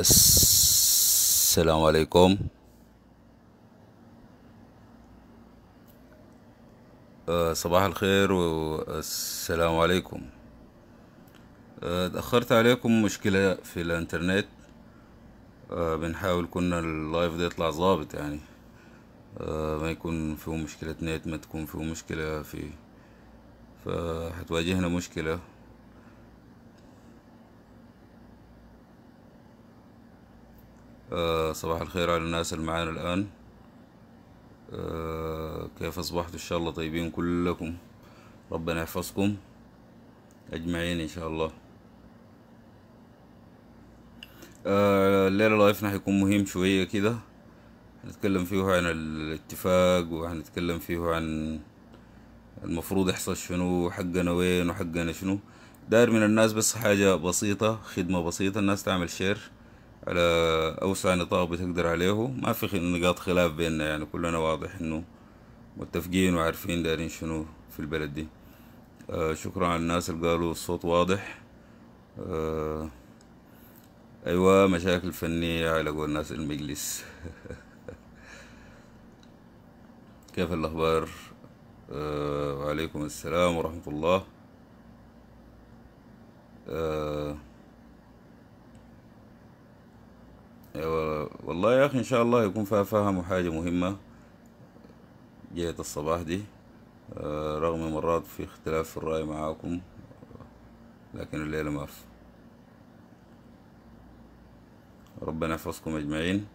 السلام عليكم آه، صباح الخير والسلام عليكم اتأخرت آه، عليكم مشكلة في الانترنت آه، بنحاول كنا اللايف ده يطلع ظابط يعني ما يكون فيه مشكلة نت ما تكون فيه مشكلة في فهتواجهنا مشكلة أه صباح الخير على الناس اللي معانا الآن أه كيف أصبحتوا إن شاء الله طيبين كلكم ربنا يحفظكم أجمعين إن شاء الله أه الليلة لايفنا هيكون مهم شوية كده هنتكلم فيه عن الاتفاق وهنتكلم فيه عن المفروض يحصل شنو حقنا وين وحقنا شنو داير من الناس بس حاجة بسيطة خدمة بسيطة الناس تعمل شير على أوسع نطاق بتقدر عليه ما في نقاط خلاف بيننا يعني كلنا واضح إنه متفقين وعارفين دارين شنو في البلد دي آه شكرا على الناس اللي قالوا الصوت واضح آه أيوة مشاكل فنية على قول ناس المجلس كيف الأخبار آه وعليكم السلام ورحمة الله آه أيوة. والله يا أخي إن شاء الله يكون فيها فهم وحاجة مهمة جهة الصباح دي آه، رغم مرات في اختلاف في الرأي معاكم لكن الليلة ما في ربنا يحفظكم أجمعين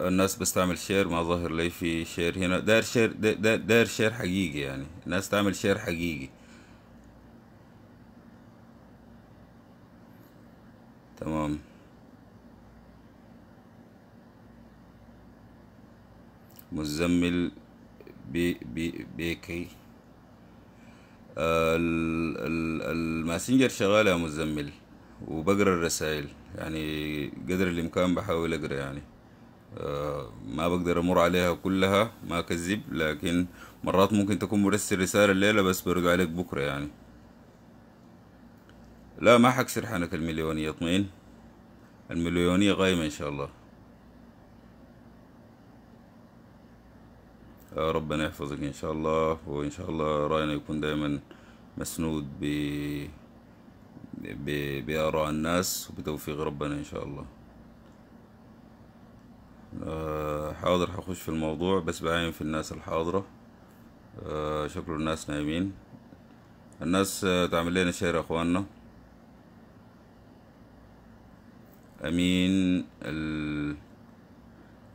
الناس بستعمل شير ما ظهر لي في شير هنا داير شير داير شير حقيقي يعني الناس تعمل شير حقيقي مزمل بي بي بيكي الماسنجر شغال يا مزمل وبقرا الرسائل يعني قدر الامكان بحاول اقرا يعني آه، ما بقدر امر عليها كلها ما كذب لكن مرات ممكن تكون مرسل رساله الليله بس برجع عليك بكره يعني لا ما حكسر حنك المليونيه اطمئن المليونيه قايمه ان شاء الله آه، ربنا يحفظك ان شاء الله وان شاء الله راينا يكون دايما مسنود ب بآراء الناس وبتوفيق ربنا ان شاء الله آه، حاضر هخش في الموضوع بس بعين في الناس الحاضرة أه الناس نايمين الناس آه، تعمل لنا شير يا اخواننا امين ال...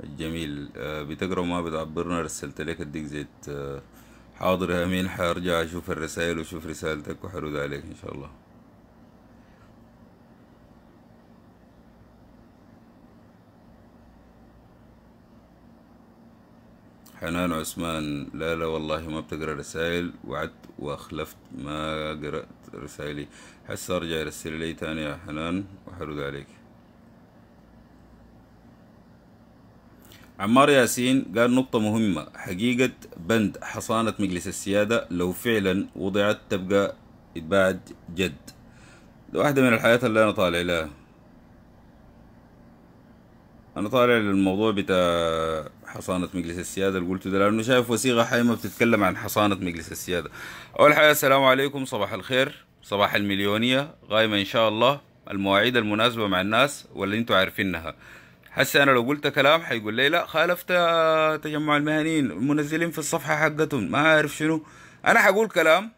جميل آه، بتقرا ما بتعبرنا رسلت لك اديك زيت آه، حاضر يا امين حارجع اشوف الرسائل واشوف رسالتك وحرد عليك ان شاء الله حنان عثمان لا لا والله ما بتقرا رسائل وعدت واخلفت ما قرأت رسائلي حس ارجع رسل لي تاني يا حنان وحرد عليك عمار ياسين قال نقطة مهمة حقيقة بند حصانة مجلس السيادة لو فعلا وضعت تبقى بعد جد واحدة من الحياة اللي أنا طالع لها أنا طالع للموضوع بتاع حصانة مجلس السيادة اللي قلته ده لأنه شايف وسيغة حايمة بتتكلم عن حصانة مجلس السيادة أول حاجة السلام عليكم صباح الخير صباح المليونية غايمة إن شاء الله المواعيد المناسبة مع الناس واللي أنتوا عارفينها هسه انا لو قلت كلام حيقول لي لا خالفت تجمع المهنيين المنزلين في الصفحه حقتهم ما اعرف شنو انا حقول كلام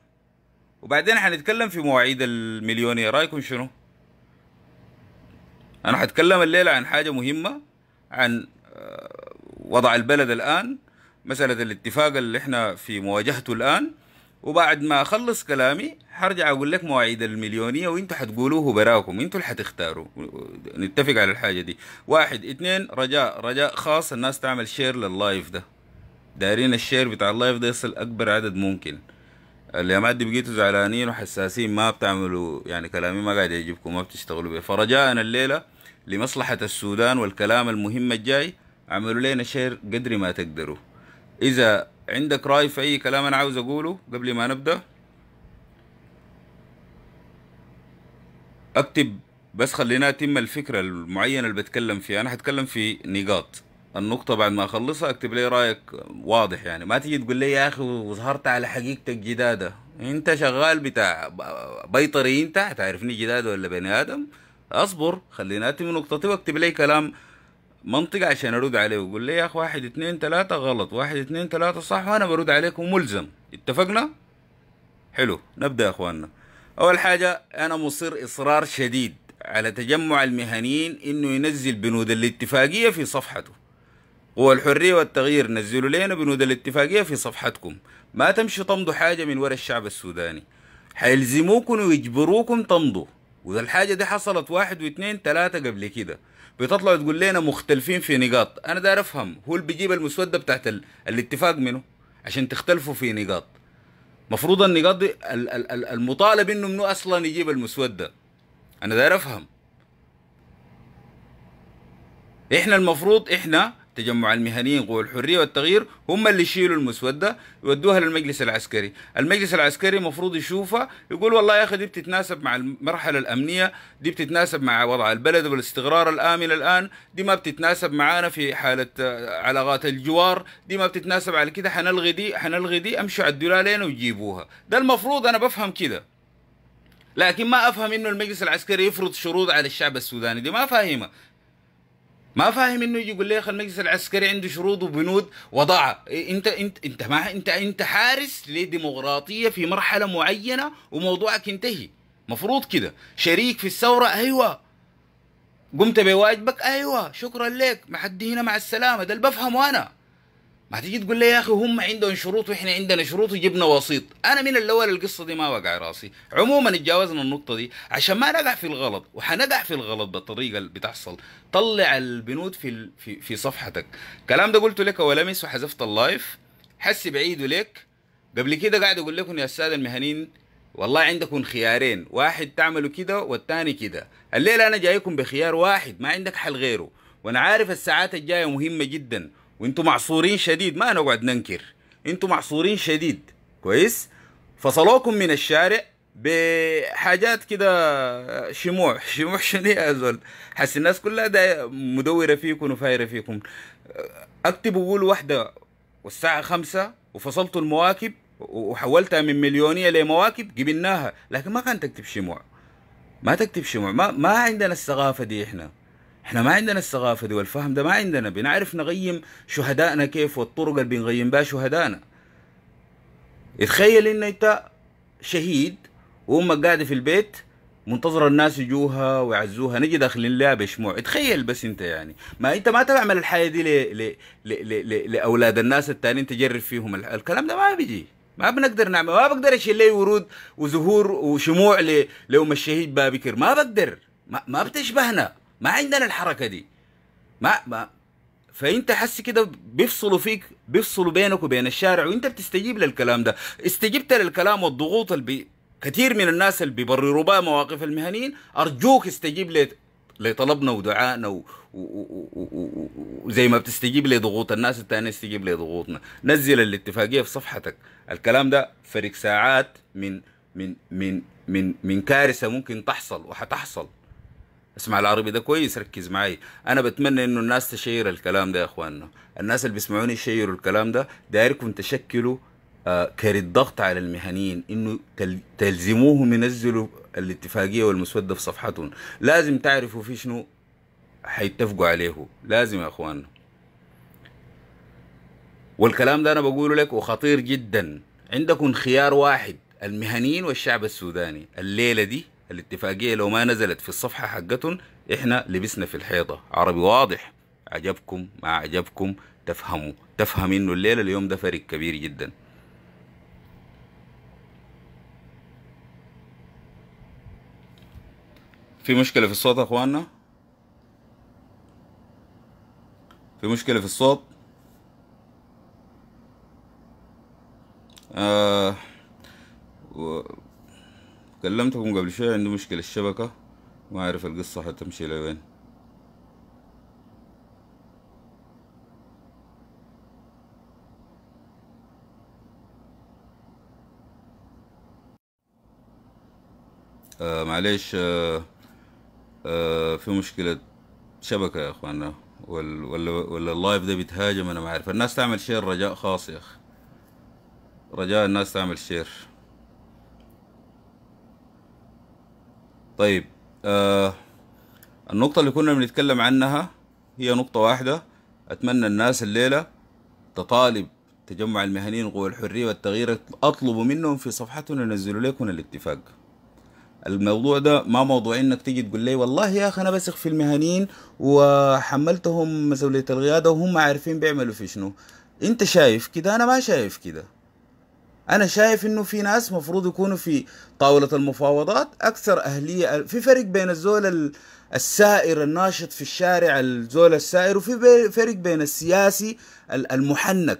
وبعدين حنتكلم في مواعيد المليونير إيه رايكم شنو انا حتكلم الليله عن حاجه مهمه عن آه، وضع البلد الان مساله الاتفاق اللي احنا في مواجهته الان وبعد ما اخلص كلامي حرجع اقول لك مواعيد المليونيه وانتوا حتقولوه براكم انتوا اللي حتختاروا نتفق على الحاجه دي واحد اثنين رجاء رجاء خاص الناس تعمل شير لللايف ده دايرين الشير بتاع اللايف ده يصل اكبر عدد ممكن اللي ما دي بقيتوا زعلانين وحساسين ما بتعملوا يعني كلامي ما قاعد يعجبكم ما بتشتغلوا به فرجاء الليله لمصلحه السودان والكلام المهم الجاي اعملوا لنا شير قدر ما تقدروا اذا عندك رأي في أي كلام أنا عاوز أقوله قبل ما نبدأ أكتب بس خلينا أتم الفكرة المعينة اللي بتكلم فيها أنا هتكلم في نقاط النقطة بعد ما أخلصها أكتب لي رأيك واضح يعني ما تيجي تقول لي يا أخي وظهرت على حقيقتك جدادة أنت شغال بتاع بيطري أنت هتعرفني جداد ولا بني آدم أصبر خلينا أتم نقطتي وأكتب لي كلام منطق عشان ارد عليه واقول لي يا اخ واحد اثنين ثلاثة غلط واحد اثنين ثلاثة صح وانا برد عليك وملزم اتفقنا؟ حلو نبدا يا اخواننا اول حاجة انا مصر اصرار شديد على تجمع المهنيين انه ينزل بنود الاتفاقية في صفحته قوى الحرية والتغيير نزلوا لنا بنود الاتفاقية في صفحتكم ما تمشوا تمضوا حاجة من ورا الشعب السوداني حيلزموكم ويجبروكم تمضوا وده الحاجة دي حصلت واحد واثنين ثلاثة قبل كده بتطلع تقول لنا مختلفين في نقاط انا داير افهم هو اللي بيجيب المسوده بتاعت ال... الاتفاق منه عشان تختلفوا في نقاط مفروض النقاط دي ال... ال... ال... المطالب انه منو اصلا يجيب المسوده انا داير افهم احنا المفروض احنا تجمع المهنيين قوى الحريه والتغيير هم اللي يشيلوا المسوده يودوها للمجلس العسكري، المجلس العسكري المفروض يشوفها يقول والله يا اخي دي بتتناسب مع المرحله الامنيه، دي بتتناسب مع وضع البلد والاستقرار الامن الان، دي ما بتتناسب معانا في حاله علاقات الجوار، دي ما بتتناسب على كده حنلغي دي حنلغي دي امشوا على الدلالين وجيبوها، ده المفروض انا بفهم كده. لكن ما افهم انه المجلس العسكري يفرض شروط على الشعب السوداني دي ما فاهمه ما فاهم انه يجي يقول لك المجلس العسكري عنده شروط وبنود وضعها انت انت انت ما انت انت حارس لديمقراطيه في مرحله معينه وموضوعك انتهي مفروض كده شريك في الثوره ايوه قمت بواجبك ايوه شكرا لك ما حد هنا مع السلامه ده اللي بفهمه انا ما تيجي تقول لي يا اخي هم عندهم شروط واحنا عندنا شروط وجبنا وسيط انا من الاول القصه دي ما وقع راسي عموما اتجاوزنا النقطه دي عشان ما نقع في الغلط وحنقع في الغلط بالطريقه اللي بتحصل طلع البنود في ال... في, في صفحتك الكلام ده قلته لك اول امس وحذفت اللايف حسي بعيده لك قبل كده قاعد اقول لكم يا الساده المهنيين والله عندكم خيارين واحد تعملوا كده والثاني كده الليله انا جايكم بخيار واحد ما عندك حل غيره وانا عارف الساعات الجايه مهمه جدا وانتوا معصورين شديد ما نقعد ننكر انتوا معصورين شديد كويس فصلوكم من الشارع بحاجات كده شموع شموع شنو يا زول حس الناس كلها ده مدوره فيكم وفايره فيكم اكتبوا قولوا واحده والساعه خمسة وفصلتوا المواكب وحولتها من مليونيه لمواكب قبلناها لكن ما كان تكتب شموع ما تكتب شموع ما ما عندنا الثقافه دي احنا احنا ما عندنا الثقافه دي والفهم ده ما عندنا بنعرف نقيم شهدائنا كيف والطرق اللي بنقيم بها شهدائنا تخيل ان انت شهيد وامك قاعده في البيت منتظرة الناس يجوها ويعزوها نجي داخلين لها بشموع تخيل بس انت يعني ما انت ما تعمل الحياة دي ل... ل... ل... ل... لأولاد الناس التانيين تجرب فيهم الكلام ده ما بيجي ما بنقدر نعمل ما بقدر اشيل لي ورود وزهور وشموع ل... لأم الشهيد بابكر ما بقدر ما, ما بتشبهنا ما عندنا الحركه دي ما ما فانت حس كده بيفصلوا فيك بيفصلوا بينك وبين الشارع وانت بتستجيب للكلام ده استجبت للكلام والضغوط اللي كثير من الناس اللي بيبرروا بها مواقف المهنيين ارجوك استجيب لطلبنا ودعائنا وزي ما بتستجيب لضغوط الناس الثانيه استجيب لضغوطنا نزل الاتفاقيه في صفحتك الكلام ده فرق ساعات من من من من من كارثه ممكن تحصل وحتحصل اسمع العربي ده كويس ركز معي انا بتمنى انه الناس تشير الكلام ده يا اخواننا الناس اللي بيسمعوني يشيروا الكلام ده دايركم تشكلوا آه كاري الضغط على المهنيين انه تلزموهم ينزلوا الاتفاقيه والمسوده في صفحتهم لازم تعرفوا في شنو حيتفقوا عليه لازم يا اخواننا والكلام ده انا بقوله لك وخطير جدا عندكم خيار واحد المهنيين والشعب السوداني الليله دي الاتفاقية لو ما نزلت في الصفحة حقتهم احنا لبسنا في الحيطة عربي واضح عجبكم ما عجبكم تفهموا تفهم انه الليلة اليوم ده فرق كبير جدا في مشكلة في الصوت يا اخواننا في مشكلة في الصوت آه و... كلمتكم قبل شوية عنده مشكلة الشبكة ما أعرف القصة حتمشي لوين آه معليش آه آه في مشكلة شبكة يا اخوانا ولا ولا ولا اللايف ده بيتهاجم انا ما عارف الناس تعمل شير رجاء خاص يا اخي رجاء الناس تعمل شير طيب آه النقطة اللي كنا بنتكلم عنها هي نقطة واحدة أتمنى الناس الليلة تطالب تجمع المهنيين قوى الحرية والتغيير أطلبوا منهم في صفحتهم ينزلوا لكم الاتفاق الموضوع ده ما موضوع انك تيجي تقول لي والله يا اخي انا بثق في المهنيين وحملتهم مسؤوليه القياده وهم عارفين بيعملوا في شنو انت شايف كده انا ما شايف كده انا شايف انه في ناس مفروض يكونوا في طاوله المفاوضات اكثر اهليه في فرق بين الزول السائر الناشط في الشارع الزول السائر وفي فرق بين السياسي المحنك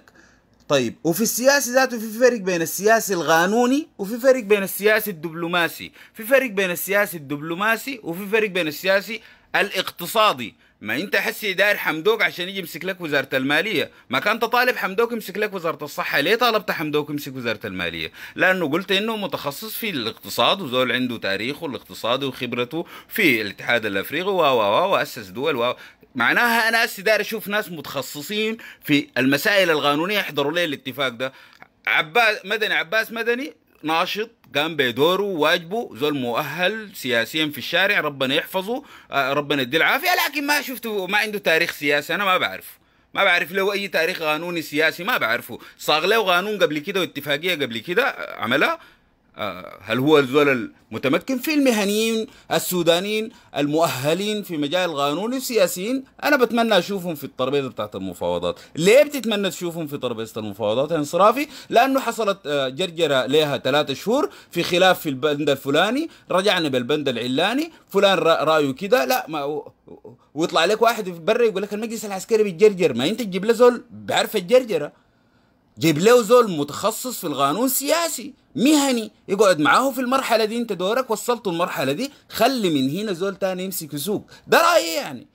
طيب وفي السياسي ذاته في فرق بين السياسي القانوني وفي فرق بين السياسي الدبلوماسي في فرق بين السياسي الدبلوماسي وفي فرق بين السياسي الاقتصادي ما انت حسي داير حمدوك عشان يجي يمسك لك وزاره الماليه ما كان تطالب حمدوك يمسك لك وزاره الصحه ليه طالبت حمدوك يمسك وزاره الماليه لانه قلت انه متخصص في الاقتصاد وزول عنده تاريخه الاقتصادي وخبرته في الاتحاد الافريقي و و واسس دول و معناها انا هسه داير اشوف ناس متخصصين في المسائل القانونيه يحضروا لي الاتفاق ده عباس مدني عباس مدني ناشط قام بدوره واجبه زول مؤهل سياسيا في الشارع ربنا يحفظه آه، ربنا يديه العافيه لكن ما شفته ما عنده تاريخ سياسي انا ما بعرفه ما بعرف له اي تاريخ قانوني سياسي ما بعرفه صاغ له قانون قبل كده واتفاقيه قبل كده آه، عملها آه، هل هو الزول المتمكن في المهنيين السودانيين المؤهلين في مجال القانون السياسيين انا بتمنى اشوفهم في الترابيزه بتاعت المفاوضات ليه بتتمنى تشوفهم في ترابيزه المفاوضات انصرافي لانه حصلت آه، جرجره لها ثلاثة شهور في خلاف في البند الفلاني رجعنا بالبند العلاني فلان رايه كده لا ما ويطلع لك واحد برا يقول لك المجلس العسكري بيتجرجر ما انت تجيب له زول بعرف الجرجره جيب له زول متخصص في القانون سياسي مهني يقعد معاه في المرحله دي انت دورك وصلته المرحله دي خلي من هنا زول تاني يمسك يسوق ده رايي يعني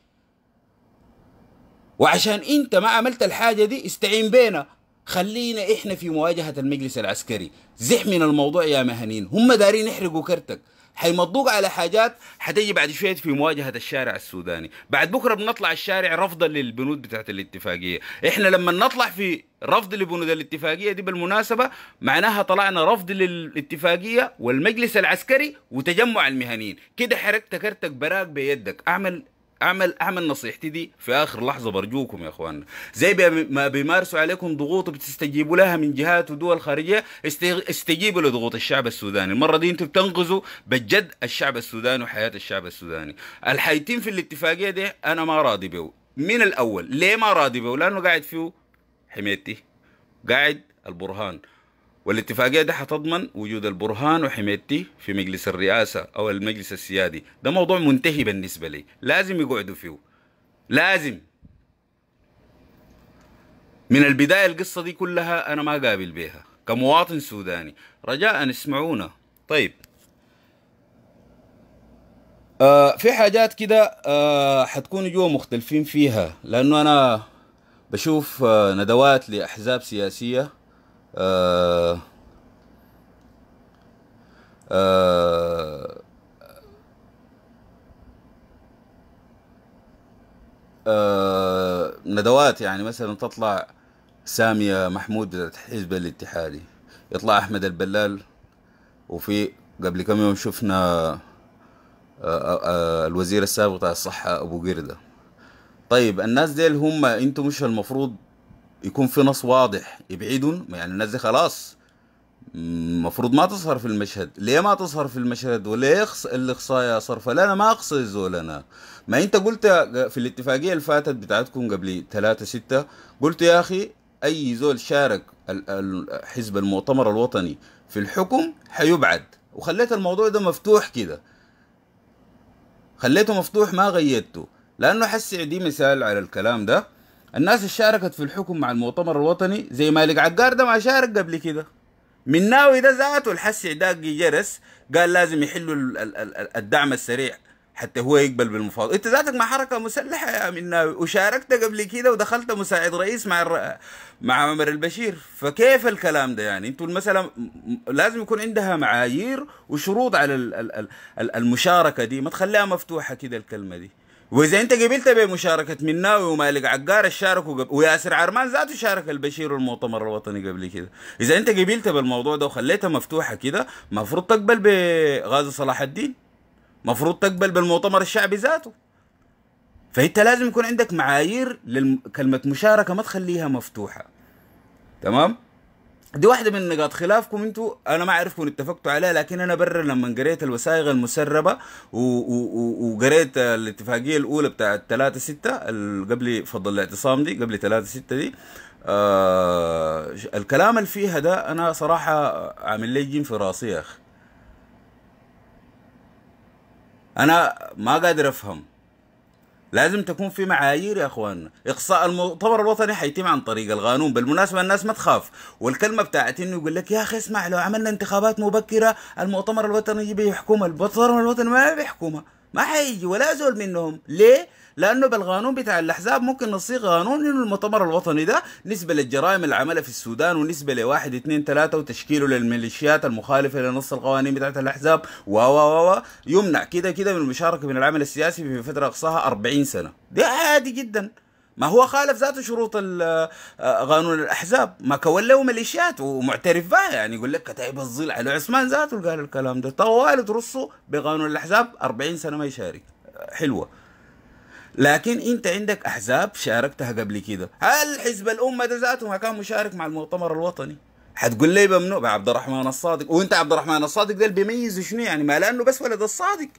وعشان انت ما عملت الحاجه دي استعين بينا خلينا احنا في مواجهه المجلس العسكري زح من الموضوع يا مهنيين هم دارين يحرقوا كرتك حيمضوك على حاجات حتيجي بعد شويه في مواجهه الشارع السوداني بعد بكره بنطلع الشارع رفضا للبنود بتاعت الاتفاقيه احنا لما نطلع في رفض لبنود الاتفاقيه دي بالمناسبه معناها طلعنا رفض للاتفاقيه والمجلس العسكري وتجمع المهنيين كده حركت كرتك براك بيدك اعمل اعمل اعمل نصيحتي دي في اخر لحظه برجوكم يا اخواننا زي ما بيمارسوا عليكم ضغوط بتستجيبوا لها من جهات ودول خارجيه استجيبوا لضغوط الشعب السوداني المره دي انتم بتنقذوا بجد الشعب السوداني وحياه الشعب السوداني الحيتين في الاتفاقيه دي انا ما راضي به من الاول ليه ما راضي به لانه قاعد فيه حميتي قاعد البرهان والاتفاقية دي حتضمن وجود البرهان وحمايتي في مجلس الرئاسة أو المجلس السيادي ده موضوع منتهي بالنسبة لي لازم يقعدوا فيه لازم من البداية القصة دي كلها أنا ما قابل بيها كمواطن سوداني رجاء اسمعونا طيب آه في حاجات كده آه حتكونوا جوا مختلفين فيها لأنه أنا بشوف آه ندوات لأحزاب سياسية آه، آه، آه، ندوات يعني مثلا تطلع سامية محمود الحزب الاتحادي يطلع أحمد البلال وفي قبل كم يوم شفنا الوزير السابق بتاع الصحة أبو قردة طيب الناس ديل هم أنتم مش المفروض يكون في نص واضح يبعدهم يعني الناس دي خلاص المفروض ما تظهر في المشهد ليه ما تظهر في المشهد وليه يخص اللي اخصايا صرف لا انا ما اقصي الزول انا ما انت قلت في الاتفاقيه اللي فاتت بتاعتكم قبل 3 6 قلت يا اخي اي زول شارك حزب المؤتمر الوطني في الحكم حيبعد وخليت الموضوع ده مفتوح كده خليته مفتوح ما غيدته لانه حسي دي مثال على الكلام ده الناس اللي شاركت في الحكم مع المؤتمر الوطني زي مالك عقار ده ما شارك قبل كده من ناوي ده ذاته الحس عداقي جرس قال لازم يحلوا الدعم السريع حتى هو يقبل بالمفاوض انت ذاتك مع حركه مسلحه يا مناوي وشاركت قبل كده ودخلت مساعد رئيس مع مع عمر البشير فكيف الكلام ده يعني انتوا المساله لازم يكون عندها معايير وشروط على المشاركه دي ما تخليها مفتوحه كده الكلمه دي واذا انت قبلت بمشاركه مناوي ومالك عقار شاركوا وياسر عرمان ذاته شارك البشير والمؤتمر الوطني قبل كده اذا انت قبلت بالموضوع ده وخليتها مفتوحه كده مفروض تقبل بغازي صلاح الدين مفروض تقبل بالمؤتمر الشعبي ذاته فانت لازم يكون عندك معايير لكلمه مشاركه ما تخليها مفتوحه تمام دي واحدة من نقاط خلافكم انتوا انا ما اعرفكم اتفقتوا عليها لكن انا برا لما قريت الوثائق المسربة وقريت الاتفاقية الاولى بتاعت 3 6 قبل فضل الاعتصام دي قبل 3 6 دي آه الكلام اللي فيها ده انا صراحة عامل لي جيم في راسي يا اخي انا ما قادر افهم لازم تكون في معايير يا اخوان اقصاء المؤتمر الوطني حيتم عن طريق القانون بالمناسبه الناس ما تخاف والكلمه بتاعت انه يقول لك يا اخي اسمع لو عملنا انتخابات مبكره المؤتمر الوطني بيحكمها المؤتمر الوطني ما بيحكمها ما حيجي ولا زول منهم ليه؟ لانه بالقانون بتاع الاحزاب ممكن نصيغ قانون انه المؤتمر الوطني ده نسبه للجرائم اللي عملها في السودان ونسبه لواحد اثنين ثلاثه وتشكيله للميليشيات المخالفه لنص القوانين بتاعت الاحزاب و و و يمنع كده كده من المشاركه من العمل السياسي في فتره اقصاها 40 سنه ده عادي جدا ما هو خالف ذاته شروط آه، قانون الاحزاب ما كون له ميليشيات ومعترف بها يعني يقول لك كتائب الظل على عثمان ذاته قال الكلام ده طوال ترصه بقانون الاحزاب 40 سنه ما يشارك آه، حلوه لكن انت عندك احزاب شاركتها قبل كده هل حزب الامه ده ذاته ما كان مشارك مع المؤتمر الوطني حتقول لي ممنوع عبد الرحمن الصادق وانت عبد الرحمن الصادق ده اللي بيميز شنو يعني ما لانه بس ولد الصادق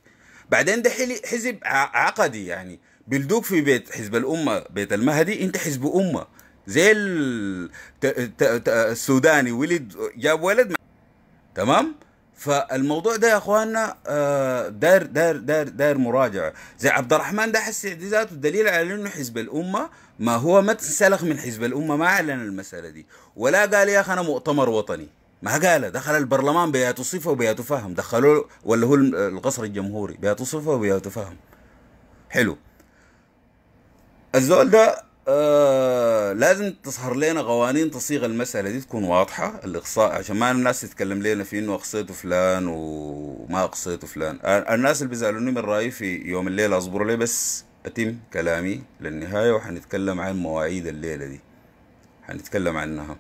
بعدين ده حزب عقدي يعني بيلدوك في بيت حزب الامه بيت المهدي انت حزب امه زي السوداني ولد جاب ولد تمام فالموضوع ده يا اخواننا آه، داير داير داير داير مراجعه زي عبد الرحمن ده حس ذاته دليل على انه حزب الامه ما هو ما تنسلخ من حزب الامه ما اعلن المساله دي ولا قال يا اخي انا مؤتمر وطني ما قال دخل البرلمان بياته صفه وبياته فهم دخلوا ولا هو القصر الجمهوري بياته صفه وبياته فهم حلو الزول ده آه لازم تظهر لنا قوانين تصيغ المسألة دي تكون واضحة الإقصاء عشان ما الناس تتكلم لنا في إنه أقصيت فلان وما أقصيت فلان آه، الناس اللي بيزعلوني من رأيي في يوم الليلة اصبر لي بس أتم كلامي للنهاية وحنتكلم عن مواعيد الليلة دي حنتكلم عنها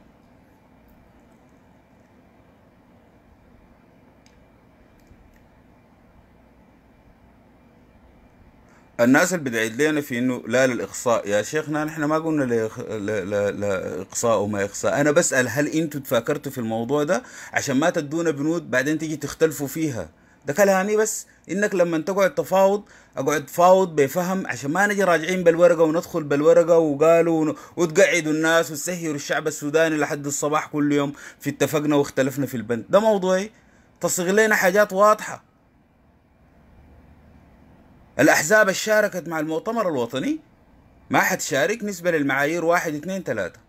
الناس اللي بدعيد لنا في انه لا للاقصاء يا شيخنا نحن ما قلنا لا اقصاء وما اقصاء انا بسال هل انتم تفاكرتوا في الموضوع ده عشان ما تدونا بنود بعدين تيجي تختلفوا فيها ده كلامي بس انك لما تقعد تفاوض اقعد تفاوض بفهم عشان ما نجي راجعين بالورقه وندخل بالورقه وقالوا وتقعدوا الناس وتسهروا الشعب السوداني لحد الصباح كل يوم في اتفقنا واختلفنا في البند ده موضوعي تصغ لنا حاجات واضحه الأحزاب شاركت مع المؤتمر الوطني ما حتشارك نسبة للمعايير واحد اثنين ثلاثة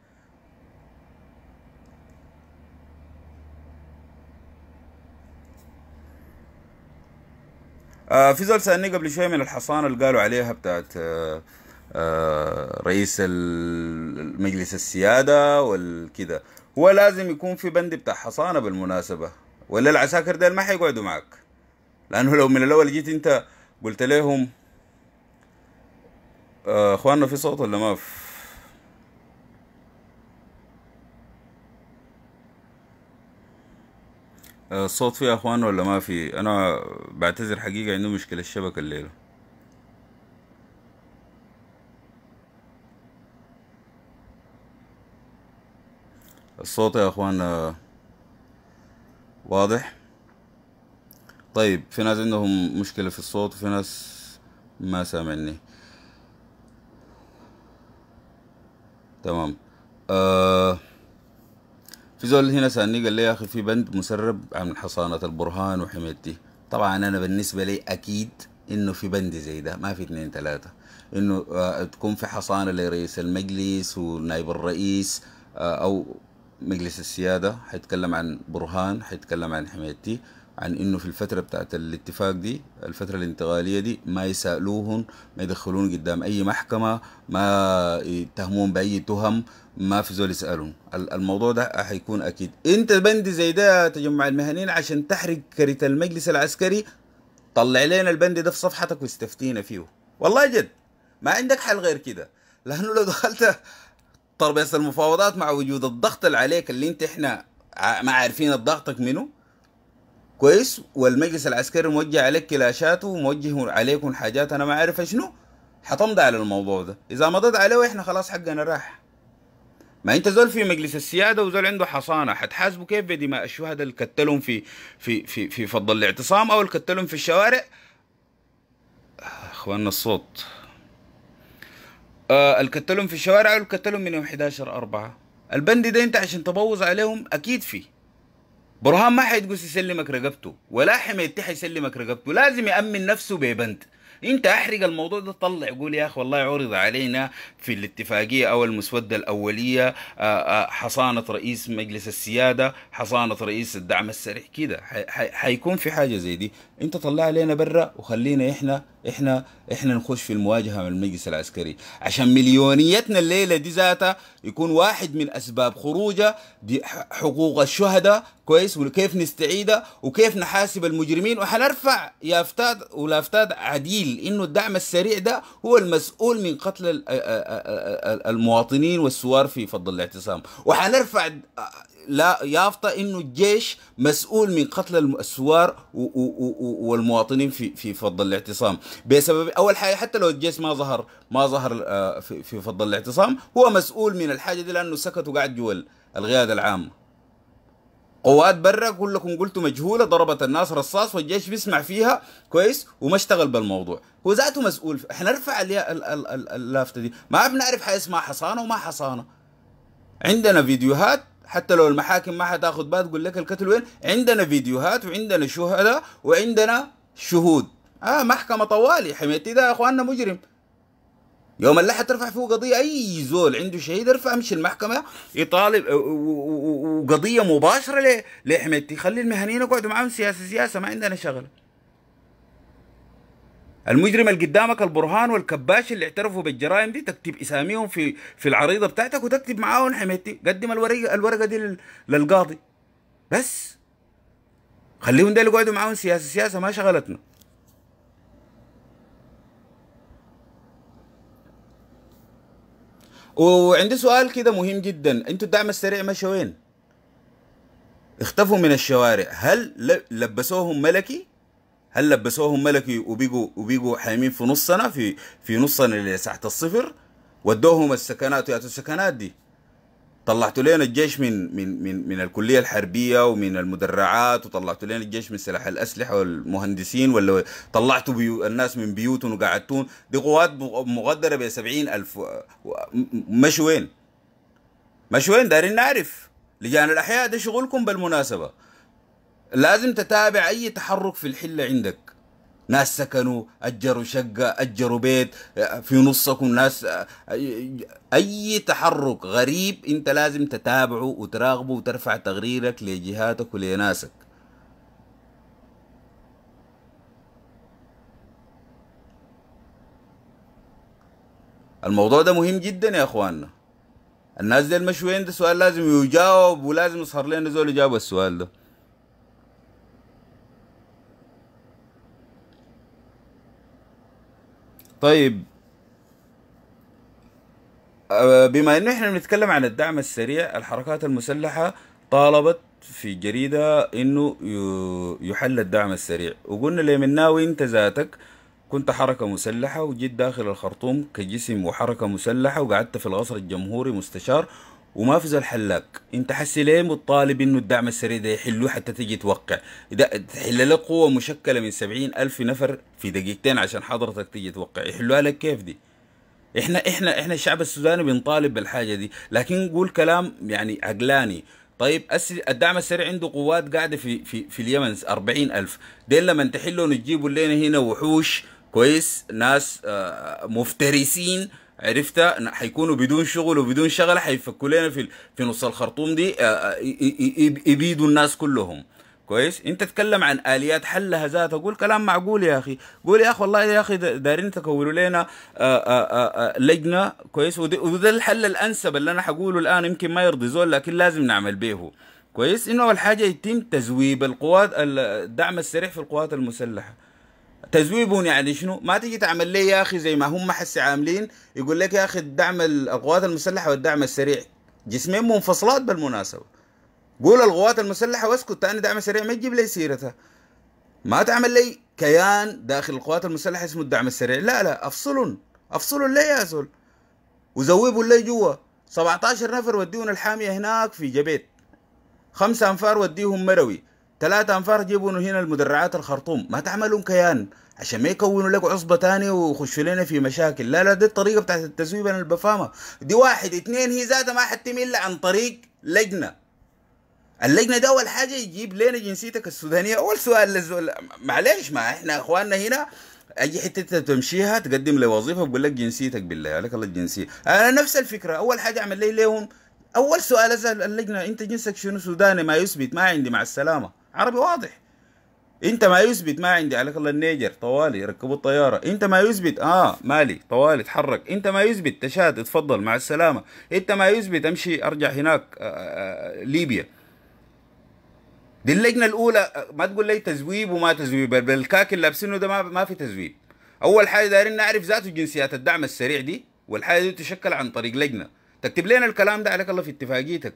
آه في زول سألني قبل شوية من الحصانة اللي قالوا عليها بتاعت آه آه رئيس مجلس السيادة والكذا هو لازم يكون في بند بتاع حصانة بالمناسبة ولا العساكر ديل ما حيقعدوا معك لأنه لو من الأول جيت أنت قلت لهم آه، اخواننا في صوت ولا ما في آه، الصوت فيه يا اخوان ولا ما في انا بعتذر حقيقة عندي مشكلة الشبكة الليلة الصوت يا اخوان آه، واضح طيب في ناس عندهم مشكلة في الصوت وفي ناس ما سامعني تمام آه في زول هنا سألني قال لي يا أخي في بند مسرب عن حصانة البرهان وحميتي طبعا أنا بالنسبة لي أكيد إنه في بند زي ده ما في اثنين ثلاثة إنه آه تكون في حصانة لرئيس المجلس ونائب الرئيس آه أو مجلس السيادة حيتكلم عن برهان حيتكلم عن حميتي عن انه في الفتره بتاعت الاتفاق دي الفتره الانتقاليه دي ما يسالوهم ما يدخلون قدام اي محكمه ما يتهمون باي تهم ما في زول يسالهم الموضوع ده حيكون اكيد انت بند زي ده يا تجمع المهنيين عشان تحرق كريت المجلس العسكري طلع لنا البند ده في صفحتك واستفتينا فيه والله جد ما عندك حل غير كده لانه لو دخلت تربية المفاوضات مع وجود الضغط اللي عليك اللي انت احنا ما عارفين الضغطك منه كويس والمجلس العسكري موجه عليك كلاشاته وموجه عليكم حاجات انا ما عارف شنو حتمضي على الموضوع ده اذا مضيت عليه احنا خلاص حقنا راح ما انت زول في مجلس السياده وزول عنده حصانه حتحاسبه كيف بدماء الشهداء اللي كتلهم في في في في فض الاعتصام او اللي في الشوارع اخواننا الصوت آه الكتلهم في الشوارع او الكتلهم من يوم 11 4 البند ده انت عشان تبوظ عليهم اكيد فيه برهان ما حيتقص يسلمك رقبته ولا حميدتي حيسلمك رقبته لازم يأمن نفسه ببند انت احرق الموضوع ده طلع قول يا اخي والله عرض علينا في الاتفاقيه او المسوده الاوليه آه، آه، حصانه رئيس مجلس السياده حصانه رئيس الدعم السريع كده حيكون في حاجه زي دي انت طلع علينا برا وخلينا احنا احنا احنا نخش في المواجهه مع المجلس العسكري عشان مليونيتنا الليله دي ذاتها يكون واحد من اسباب خروجها دي حقوق الشهداء كويس وكيف نستعيدها وكيف نحاسب المجرمين وحنرفع يافتات ولافتات عديل انه الدعم السريع ده هو المسؤول من قتل المواطنين والثوار في فض الاعتصام وحنرفع لا يافطة انه الجيش مسؤول من قتل الثوار والمواطنين في في فض الاعتصام بسبب اول حاجه حتى لو الجيش ما ظهر ما ظهر آه، في فض الاعتصام هو مسؤول من الحاجه دي لانه سكت وقعد جوا القياده العامه قوات برا كلكم قلتوا مجهوله ضربت الناس رصاص والجيش بيسمع فيها كويس وما اشتغل بالموضوع هو ذاته مسؤول احنا نرفع عليه اللافته دي ما بنعرف حاجه اسمها حصانه وما حصانه عندنا فيديوهات حتى لو المحاكم ما حتاخد بها تقول لك القتل وين عندنا فيديوهات وعندنا شهداء وعندنا شهود اه محكمة طوالي حميتي ده يا اخواننا مجرم يوم اللي حترفع فيه قضية أي زول عنده شهيد ارفع امشي المحكمة يطالب وقضية مباشرة لحميتي خلي المهنيين يقعدوا معاهم سياسة سياسة ما عندنا شغل المجرم اللي قدامك البرهان والكباش اللي اعترفوا بالجرائم دي تكتب اساميهم في في العريضه بتاعتك وتكتب معاهم حميتي قدم الورقه الورقه دي للقاضي بس خليهم ده اللي يقعدوا معاهم سياسه سياسه ما شغلتنا وعندي سؤال كده مهم جدا انتوا الدعم السريع مشى وين؟ اختفوا من الشوارع هل لبسوهم ملكي؟ هل لبسوهم ملكي وبيجوا وبيجوا حايمين في نصنا في في نصنا اللي تحت الصفر ودوهم السكنات وياتوا السكنات دي طلعتوا لنا الجيش من من من من الكليه الحربيه ومن المدرعات وطلعتوا لنا الجيش من سلاح الاسلحه والمهندسين ولا طلعتوا بيو الناس من بيوتهم وقعدتون دي قوات مغدره ب 70000 مشي وين؟ مشي وين دارين نعرف لجان الاحياء ده شغلكم بالمناسبه لازم تتابع أي تحرك في الحلة عندك ناس سكنوا أجروا شقة أجروا بيت في نصكم ناس أي تحرك غريب أنت لازم تتابعه وتراقبه وترفع تقريرك لجهاتك ولناسك الموضوع ده مهم جدا يا اخواننا الناس دي المشوين ده سؤال لازم يجاوب ولازم يظهر لنا زول يجاوب السؤال ده طيب أه، بما ان احنا بنتكلم عن الدعم السريع الحركات المسلحه طالبت في جريده انه يحل الدعم السريع وقلنا لمناوي انت ذاتك كنت حركة مسلحة وجيت داخل الخرطوم كجسم وحركة مسلحة وقعدت في القصر الجمهوري مستشار وما في زول حلاك انت حسي ليه مطالب انه الدعم السريع ده يحلوه حتى تجي توقع ده تحل لك قوه مشكله من سبعين الف نفر في دقيقتين عشان حضرتك تجي توقع يحلوها لك كيف دي احنا احنا احنا الشعب السوداني بنطالب بالحاجه دي لكن نقول كلام يعني عقلاني طيب الدعم السريع عنده قوات قاعده في في في اليمن 40000 دي لما تحلوا تجيبوا لنا هنا وحوش كويس ناس آه، مفترسين عرفتها حيكونوا بدون شغل وبدون شغله حيفكوا لنا في في نص الخرطوم دي آه، آه، يبيدوا الناس كلهم كويس انت تتكلم عن اليات حلها ذاتها قول كلام معقول يا اخي قول يا اخي والله يا اخي دارين تكونوا لنا آه، لجنه كويس وده الحل الانسب اللي انا حقوله الان يمكن ما يرضي زول لكن لازم نعمل به كويس انه اول حاجه يتم تزويب القوات الدعم السريع في القوات المسلحه تذويبهم يعني شنو ما تجي تعمل لي يا اخي زي ما هم حسي عاملين يقول لك يا اخي الدعم القوات المسلحه والدعم السريع جسمين منفصلات بالمناسبه قول القوات المسلحه واسكت تاني دعم سريع ما تجيب لي سيرتها ما تعمل لي كيان داخل القوات المسلحه اسمه الدعم السريع لا لا افصلهم افصلهم لي يا زول وزوبوا لي جوا 17 نفر وديهم الحاميه هناك في جبيت خمسة انفار وديهم مروي ثلاثة أنفار جيبوا هنا المدرعات الخرطوم ما تعملون كيان عشان ما يكونوا لك عصبة تانية ويخشوا لنا في مشاكل لا لا دي الطريقة بتاعت التسويب أنا البفامة دي واحد اثنين هي ذاتها ما حتتم إلا عن طريق لجنة اللجنة دي أول حاجة يجيب لنا جنسيتك السودانية أول سؤال للزول معلش ما إحنا إخواننا هنا اجي حته تمشيها تقدم لي وظيفه بقول لك جنسيتك بالله عليك الله الجنسيه انا نفس الفكره اول حاجه اعمل لي ليهم اول سؤال اسال اللجنه انت جنسك شنو سوداني ما يثبت ما عندي مع السلامه عربي واضح انت ما يثبت ما عندي عليك الله النيجر طوالي ركبوا الطياره انت ما يثبت اه مالي طوالي اتحرك انت ما يثبت تشاد اتفضل مع السلامه انت ما يثبت امشي ارجع هناك آآ آه، آآ آه، آه، ليبيا دي اللجنه الاولى ما تقول لي تذويب وما تذويب بالكاك اللي لابسينه ده ما, ما في تذويب اول حاجه دايرين نعرف ذاته جنسيات الدعم السريع دي والحاجه دي تشكل عن طريق لجنه تكتب لنا الكلام ده عليك الله في اتفاقيتك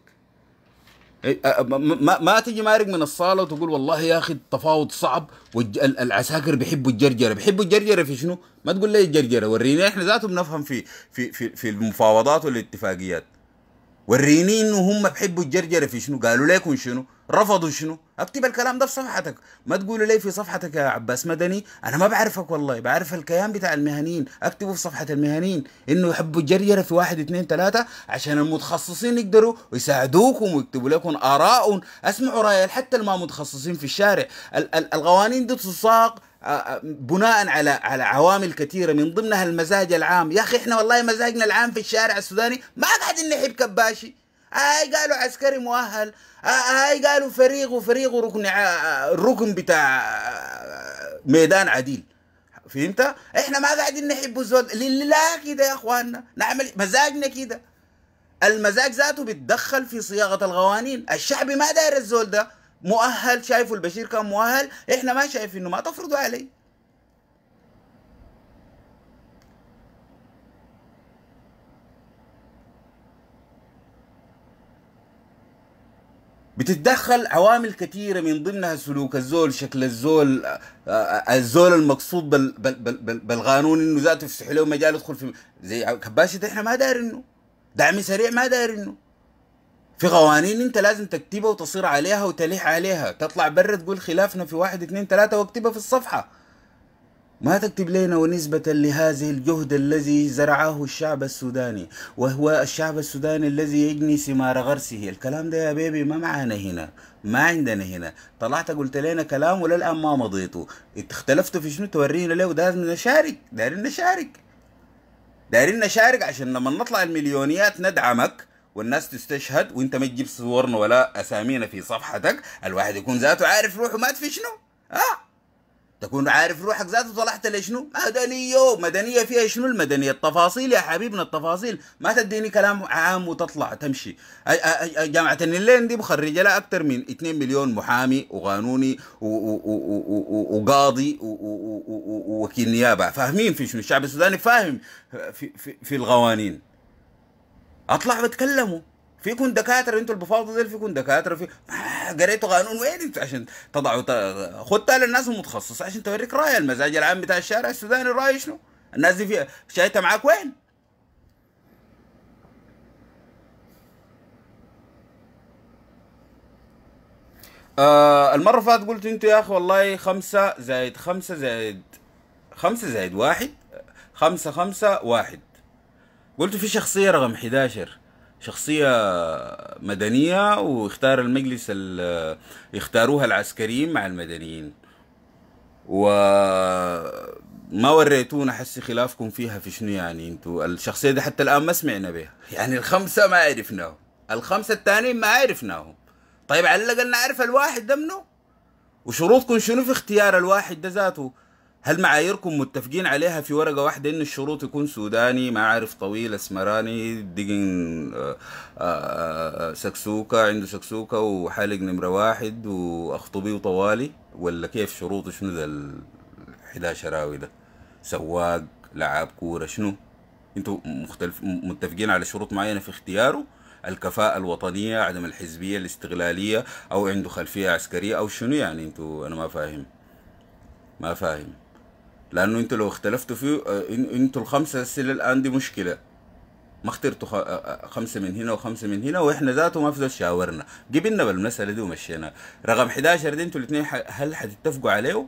إيه، ما, ما تجي مارق من الصاله وتقول والله يا اخي التفاوض صعب والعساكر بيحبوا الجرجره بيحبوا الجرجره في شنو ما تقول لي الجرجره وريني احنا ذاته بنفهم في في في, في المفاوضات والاتفاقيات وريني انه هم بحبوا الجرجره في شنو قالوا لكم شنو رفضوا شنو اكتب الكلام ده في صفحتك ما تقولوا لي في صفحتك يا عباس مدني انا ما بعرفك والله بعرف الكيان بتاع المهنيين اكتبوا في صفحه المهنيين انه يحبوا الجرجره في واحد اثنين ثلاثه عشان المتخصصين يقدروا يساعدوكم ويكتبوا لكم اراء اسمعوا راي حتى الما متخصصين في الشارع القوانين دي تصاق آه، آه، بناء على على عوامل كثيره من ضمنها المزاج العام يا اخي احنا والله مزاجنا العام في الشارع السوداني ما قاعدين نحب كباشي هاي قالوا عسكري مؤهل آه، هاي قالوا فريق وفريق وركن الركن بتاع ميدان عديل فهمت احنا ما قاعدين نحب الزول لله كده يا اخواننا نعمل مزاجنا كده المزاج ذاته بيتدخل في صياغه القوانين الشعب ما داير الزول ده مؤهل شايفه البشير كان مؤهل احنا ما شايفينه ما تفرضوا عليه بتتدخل عوامل كثيرة من ضمنها سلوك الزول شكل الزول آه، آه، الزول المقصود بال بال بال بالقانون انه ذاته يفسح له مجال يدخل في زي كباشة احنا ما دارينه دعم سريع ما دارينه في قوانين انت لازم تكتبها وتصير عليها وتلح عليها تطلع برا تقول خلافنا في واحد اثنين ثلاثة واكتبها في الصفحة ما تكتب لنا ونسبة لهذه الجهد الذي زرعه الشعب السوداني وهو الشعب السوداني الذي يجني ثمار غرسه الكلام ده يا بيبي ما معانا هنا ما عندنا هنا طلعت قلت لنا كلام وللآن ما مضيته اختلفتوا في شنو تورينا ليه ودازم نشارك دارين نشارك دارين نشارك عشان لما نطلع المليونيات ندعمك والناس تستشهد وانت ما تجيب صورنا ولا اسامينا في صفحتك الواحد يكون ذاته عارف روحه مات في شنو اه تكون عارف روحك ذاته طلعت لشنو مدنية مدنية فيها شنو المدنية التفاصيل يا حبيبنا التفاصيل ما تديني كلام عام وتطلع تمشي جامعة النيلين دي مخرجة لها أكثر من 2 مليون محامي وقانوني وقاضي ووكيل نيابة فاهمين في شنو الشعب السوداني فاهم في, في, في القوانين اطلع بتكلموا فيكم دكاتره انتوا اللي بفاضوا ديل فيكم دكاتره في آه، قريتوا قانون وين انتوا عشان تضعوا خدتها للناس المتخصصه عشان توريك راي المزاج العام بتاع الشارع السوداني الراي شنو؟ الناس دي فيها شايتها معاك وين؟ آه المرة فاتت قلت انتوا يا اخي والله خمسة زائد خمسة زائد خمسة زائد واحد خمسة خمسة واحد قلت في شخصية رقم 11 شخصية مدنية واختار المجلس يختاروها العسكريين مع المدنيين وما وريتونا حس خلافكم فيها في شنو يعني انتوا الشخصية دي حتى الآن ما سمعنا بها يعني الخمسة ما عرفناهم الخمسة التانيين ما عرفناهم طيب على الأقل نعرف الواحد ده منه وشروطكم شنو في اختيار الواحد ده ذاته هل معاييركم متفقين عليها في ورقة واحدة إن الشروط يكون سوداني ما عارف طويل أسمراني دقن آه، آه، آه، سكسوكة عنده سكسوكة وحالق نمرة واحد وأخطبي وطوالي ولا كيف شروطه شنو ذا الحدا شراوي ده سواق لعاب كورة شنو انتوا مختلف متفقين على شروط معينة في اختياره الكفاءة الوطنية عدم الحزبية الاستغلالية أو عنده خلفية عسكرية أو شنو يعني انتوا أنا ما فاهم ما فاهم لانه انتوا لو اختلفتوا فيه آه، انتوا الخمسه السله الان دي مشكله ما اخترتوا آه، آه، خمسه من هنا وخمسه من هنا واحنا ذاته ما في شاورنا قبلنا بالمساله دي ومشينا رقم 11 دي انتوا الاثنين هل حتتفقوا عليه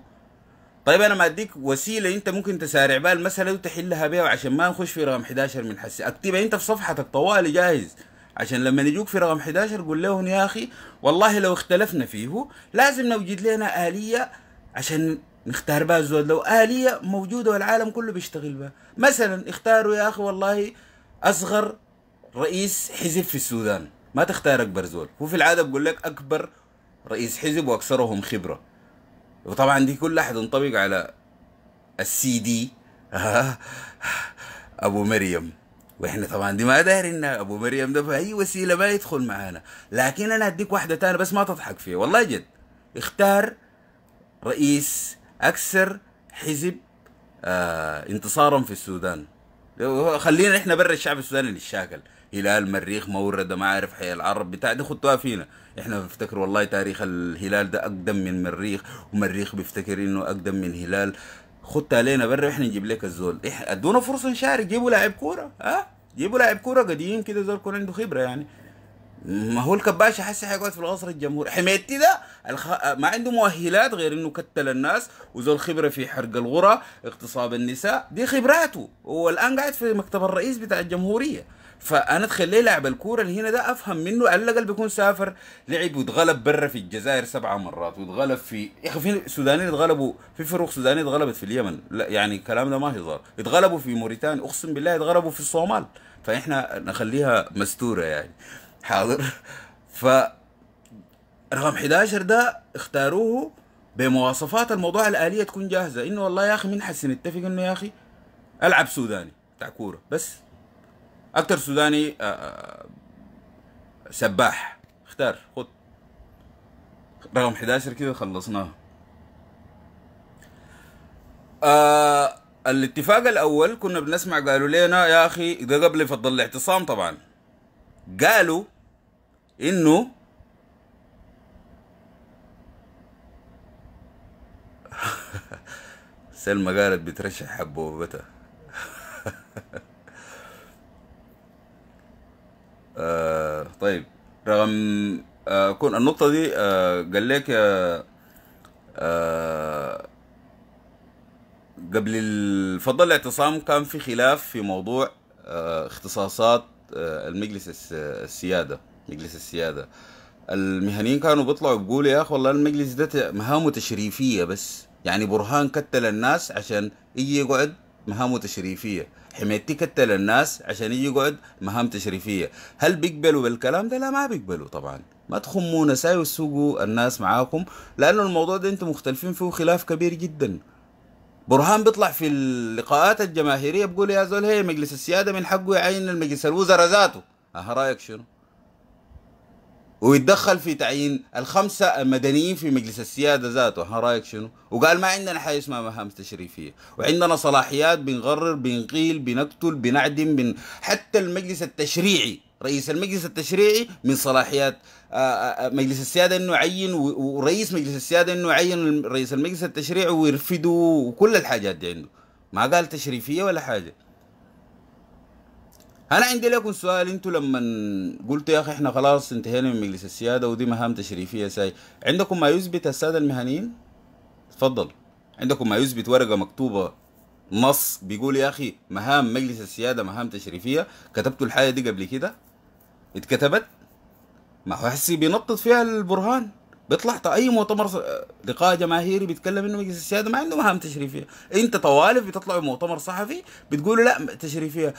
طيب انا ما اديك وسيله انت ممكن تسارع بها المساله وتحلها بها عشان ما نخش في رقم 11 من حسي اكتبها انت في صفحتك طوالي جاهز عشان لما يجوك في رقم 11 قول لهم يا اخي والله لو اختلفنا فيه لازم نوجد لنا اليه عشان نختار بها الزول لو آلية موجودة والعالم كله بيشتغل بها مثلا اختاروا يا أخي والله أصغر رئيس حزب في السودان ما تختار أكبر زول هو في العادة بقول لك أكبر رئيس حزب وأكثرهم خبرة وطبعا دي كلها حتنطبق على السي دي أبو مريم واحنا طبعا دي ما دايرين ابو مريم ده باي وسيله ما يدخل معانا لكن انا أديك واحده تانية بس ما تضحك فيها والله جد اختار رئيس اكثر حزب آه انتصارا في السودان خلينا احنا برا الشعب السوداني نتشاكل هلال مريخ مورد ما عارف حي العرب بتاع ده خدتوها فينا احنا بنفتكر والله تاريخ الهلال ده اقدم من مريخ ومريخ بيفتكر انه اقدم من هلال خدتها علينا برا واحنا نجيب لك الزول ادونا فرصه نشارك جيبوا لاعب كوره ها جيبوا لاعب كوره قديم كده زول يكون عنده خبره يعني ما هو الكباش حسي حيقعد في القصر الجمهوري حميدتي ده الخ... ما عنده مؤهلات غير انه كتل الناس وزول خبره في حرق الغرى اغتصاب النساء دي خبراته هو الان قاعد في مكتب الرئيس بتاع الجمهوريه فانا تخليه لاعب الكوره اللي هنا ده افهم منه على الاقل بيكون سافر لعب واتغلب برا في الجزائر سبع مرات واتغلب في يا اخي في سودانيين اتغلبوا في فرق سودانيه اتغلبت في اليمن لا يعني الكلام ده ما هزار اتغلبوا في موريتانيا اقسم بالله اتغلبوا في الصومال فاحنا نخليها مستوره يعني حاضر ف رقم 11 ده اختاروه بمواصفات الموضوع الآلية تكون جاهزة إنه والله يا أخي من حسن نتفق إنه يا أخي ألعب سوداني بتاع كورة بس اكثر سوداني آه، آه، آه، سباح اختار خد رقم 11 كده خلصناه آه الاتفاق الأول كنا بنسمع قالوا لنا يا أخي ده قبل فضل الاعتصام طبعا قالوا انه سلمى قالت بترشح حبوبتها آه طيب رغم آه كون النقطة دي آه قال لك آه آه قبل الفضل الاعتصام كان في خلاف في موضوع آه اختصاصات آه، المجلس السياده مجلس السياده المهنيين كانوا بيطلعوا بيقولوا يا اخ والله المجلس ده مهامه تشريفيه بس يعني برهان كتل الناس عشان يجي يقعد مهامه تشريفيه حميتي كتل الناس عشان يجي يقعد مهام تشريفيه هل بيقبلوا بالكلام ده لا ما بيقبلوا طبعا ما تخمونا سايوا سوقوا الناس معاكم لانه الموضوع ده انتم مختلفين فيه خلاف كبير جدا برهان بيطلع في اللقاءات الجماهيريه بيقول يا زول هي مجلس السياده من حقه يعين المجلس الوزراء ذاته اه رايك شنو؟ ويتدخل في تعيين الخمسه المدنيين في مجلس السياده ذاته ها رايك شنو؟ وقال ما عندنا حاجه اسمها مهام تشريفيه وعندنا صلاحيات بنغرر بنقيل بنقتل بنعدم بن... حتى المجلس التشريعي رئيس المجلس التشريعي من صلاحيات آه، آه، آه، مجلس السياده انه يعين ورئيس مجلس السياده انه يعين رئيس المجلس التشريعي ويرفدوا وكل الحاجات دي عنده ما قال تشريفيه ولا حاجه انا عندي لكم سؤال انتوا لما قلتوا يا اخي احنا خلاص انتهينا من مجلس السياده ودي مهام تشريفيه ساي عندكم ما يثبت الساده المهنيين تفضل عندكم ما يثبت ورقه مكتوبه نص بيقول يا اخي مهام مجلس السياده مهام تشريفيه كتبتوا الحاجه دي قبل كده اتكتبت ما هو حسي بينطط فيها البرهان بيطلع اي مؤتمر لقاء جماهيري بيتكلم انه مجلس السياده ما عنده مهام تشريفيه انت طوالف بتطلع مؤتمر صحفي بتقول لا تشريفيه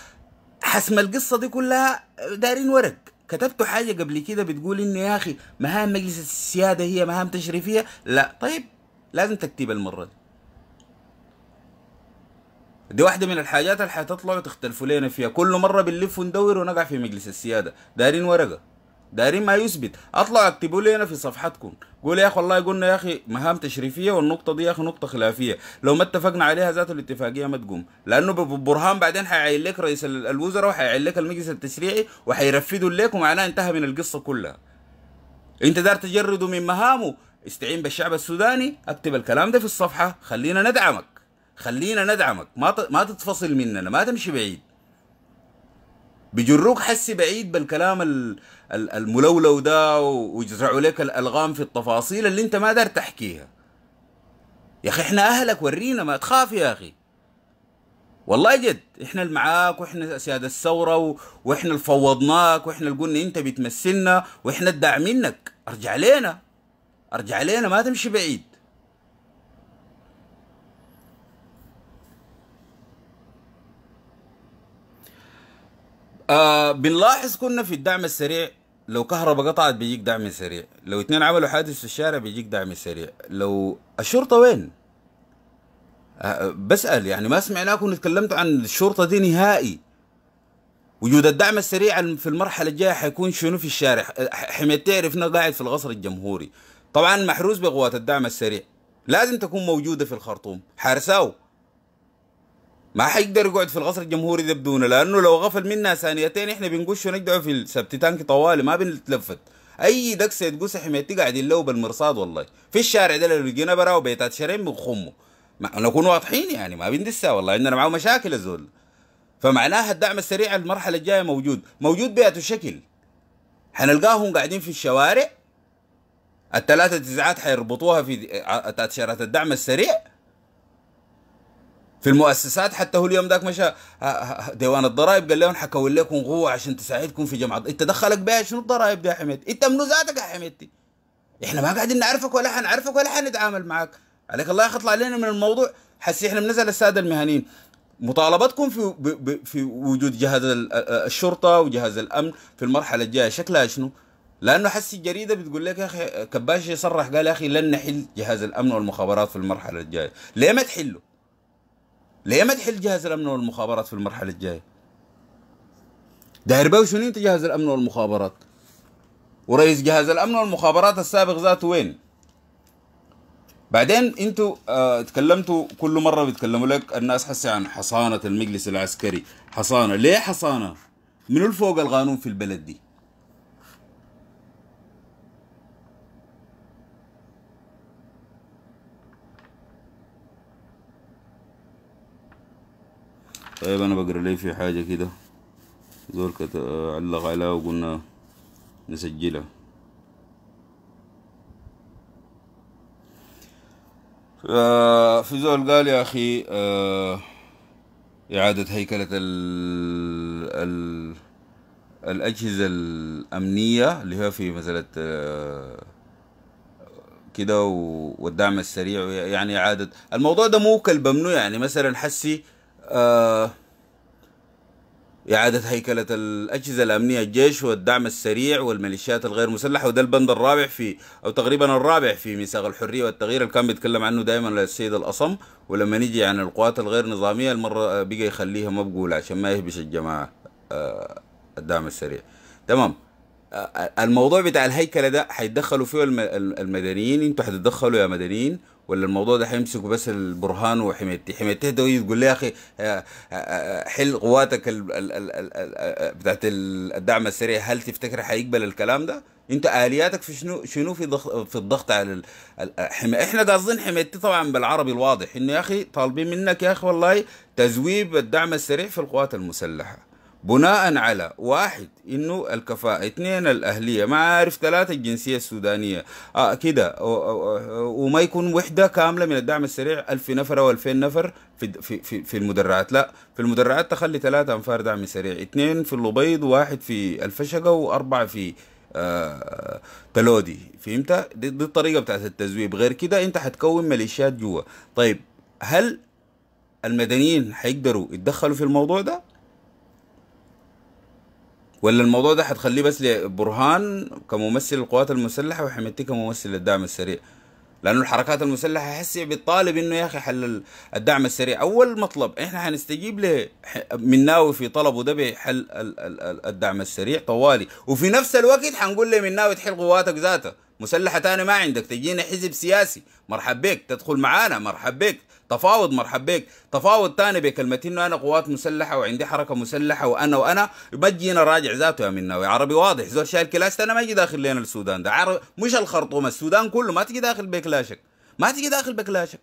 حسم القصه دي كلها دارين ورق كتبتوا حاجة قبل كده بتقول إن يا أخي مهام مجلس السيادة هي مهام تشريفية لا طيب لازم تكتيب المرة دي دي واحده من الحاجات اللي حتطلعوا تختلفوا لنا فيها كل مره بنلف وندور ونقع في مجلس السياده دارين ورقه دارين ما يثبت اطلعوا اكتبوا لنا في صفحتكم قول يا اخي والله قلنا يا اخي مهام تشريفيه والنقطه دي يا اخي نقطه خلافيه لو ما اتفقنا عليها ذات الاتفاقيه ما تقوم لانه ببرهان بعدين حيعين لك رئيس الوزراء وحيعين لك المجلس التشريعي وحيرفدوا لك ومعناه انتهى من القصه كلها انت دار تجرده من مهامه استعين بالشعب السوداني اكتب الكلام ده في الصفحه خلينا ندعمك خلينا ندعمك ما ما تتفصل مننا ما تمشي بعيد بيجروك حسي بعيد بالكلام الملولو ده ويزرعوا لك الالغام في التفاصيل اللي انت ما دار تحكيها يا اخي احنا اهلك ورينا ما تخاف يا اخي والله جد احنا اللي معاك واحنا اسياد الثوره و... واحنا اللي فوضناك واحنا اللي قلنا انت بتمثلنا واحنا الداعمينك ارجع لنا ارجع لنا ما تمشي بعيد آه بنلاحظ كنا في الدعم السريع لو كهرباء قطعت بيجيك دعم سريع لو اثنين عملوا حادث في الشارع بيجيك دعم سريع لو الشرطه وين آه،, أه بسال يعني ما سمعناكم اتكلمتوا عن الشرطه دي نهائي وجود الدعم السريع في المرحله الجايه حيكون شنو في الشارع آه، حميد تعرفنا قاعد في القصر الجمهوري طبعا محروس بقوات الدعم السريع لازم تكون موجوده في الخرطوم حارساو ما حيقدر يقعد في القصر الجمهوري ده بدونه لانه لو غفل منا ثانيتين احنا بنقش ونقعد في السبت تانك طوالي ما بنتلفت اي دكسه يتقص حميتي قاعدين له بالمرصاد والله في الشارع ده لو لقينا برا وبيتات شرين بنخمه نكون واضحين يعني ما بندسها والله عندنا معاه مشاكل الزول فمعناها الدعم السريع المرحله الجايه موجود موجود بيئته شكل حنلقاهم قاعدين في الشوارع الثلاثه تسعات حيربطوها في تأشيرات الدعم السريع في المؤسسات حتى هو اليوم ذاك مشى ديوان الضرائب قال لهم حكوا لكم قوه عشان تساعدكم في جمع انت دخلك بها شنو الضرائب دي يا حميد انت منو ذاتك يا حميد احنا ما قاعدين نعرفك ولا حنعرفك ولا حنتعامل معك عليك الله يخطل علينا من الموضوع حسي احنا بنزل الساده المهنيين مطالبتكم في في وجود جهاز الشرطه وجهاز الامن في المرحله الجايه شكلها شنو؟ لانه حسي الجريده بتقول لك يا اخي كباشي صرح قال يا اخي لن نحل جهاز الامن والمخابرات في المرحله الجايه، ليه ما تحله؟ ليه مدح الجهاز الامن والمخابرات في المرحله الجايه؟ داير بو شنو انت جهاز الامن والمخابرات؟ ورئيس جهاز الامن والمخابرات السابق ذاته وين؟ بعدين انتوا اه تكلمتوا كل مره بيتكلموا لك الناس حسي عن حصانه المجلس العسكري، حصانه، ليه حصانه؟ منو الفوق القانون في البلد دي؟ طيب انا بقرا لي في حاجة كده زول كت... آه، علق عليها وقلنا نسجلها آه، في زول قال يا أخي آه، إعادة هيكلة ال ال الأجهزة الأمنية اللي هي في مسألة كده والدعم السريع يعني إعادة الموضوع ده مو كالبمنو يعني مثلا حسي آه، إعادة هيكلة الأجهزة الأمنية الجيش والدعم السريع والميليشيات الغير مسلحة وده البند الرابع في أو تقريبا الرابع في ميثاق الحرية والتغيير اللي كان بيتكلم عنه دائما السيد الأصم ولما نيجي عن القوات الغير نظامية المرة آه، بقى يخليها مبقولة عشان ما يهبش الجماعة آه، الدعم السريع تمام الموضوع بتاع الهيكلة ده هيتدخلوا فيه المدنيين انتوا هتتدخلوا يا مدنيين ولا الموضوع ده هيمسكوا بس البرهان وحميدتي حميدتي ده تقول لي يا اخي آه، آه، آه، حل قواتك ال ال ال ال بتاعت الدعم السريع هل تفتكر هيقبل الكلام ده؟ انت الياتك في شنو شنو في ضغط في الضغط على ال... احنا قاصدين حميدتي طبعا بالعربي الواضح انه يا اخي طالبين منك يا اخي والله تزويب الدعم السريع في القوات المسلحه بناء على واحد انه الكفاءة اثنين الاهلية ما عارف ثلاثة الجنسية السودانية آه كده وما يكون وحدة كاملة من الدعم السريع ألف نفر او 2000 نفر في, في, في, في المدرعات لا في المدرعات تخلي ثلاثة انفار دعم سريع اثنين في اللبيض واحد في الفشقة واربعة في آه تلودي فهمت دي, دي الطريقة بتاعت التزويب غير كده انت حتكون ميليشيات جوا طيب هل المدنيين حيقدروا يتدخلوا في الموضوع ده ولا الموضوع ده هتخليه بس لبرهان كممثل القوات المسلحه وحميدتي كممثل الدعم السريع لانه الحركات المسلحه هسه بتطالب انه يا اخي حل الدعم السريع اول مطلب احنا هنستجيب له مناوي في طلبه ده بحل الدعم السريع طوالي وفي نفس الوقت حنقول له مناوي تحل قواتك ذاتها مسلحه تاني ما عندك تجينا حزب سياسي مرحب بك تدخل معانا مرحب بك تفاوض مرحب بك تفاوض تاني بكلمه انه انا قوات مسلحه وعندي حركه مسلحه وانا وانا بجينا راجع ذاته يا مناوي عربي واضح زول شايل كلاش انا ما اجي داخل لين السودان ده عربي مش الخرطوم السودان كله ما تجي داخل بكلاشك ما تجي داخل بكلاشك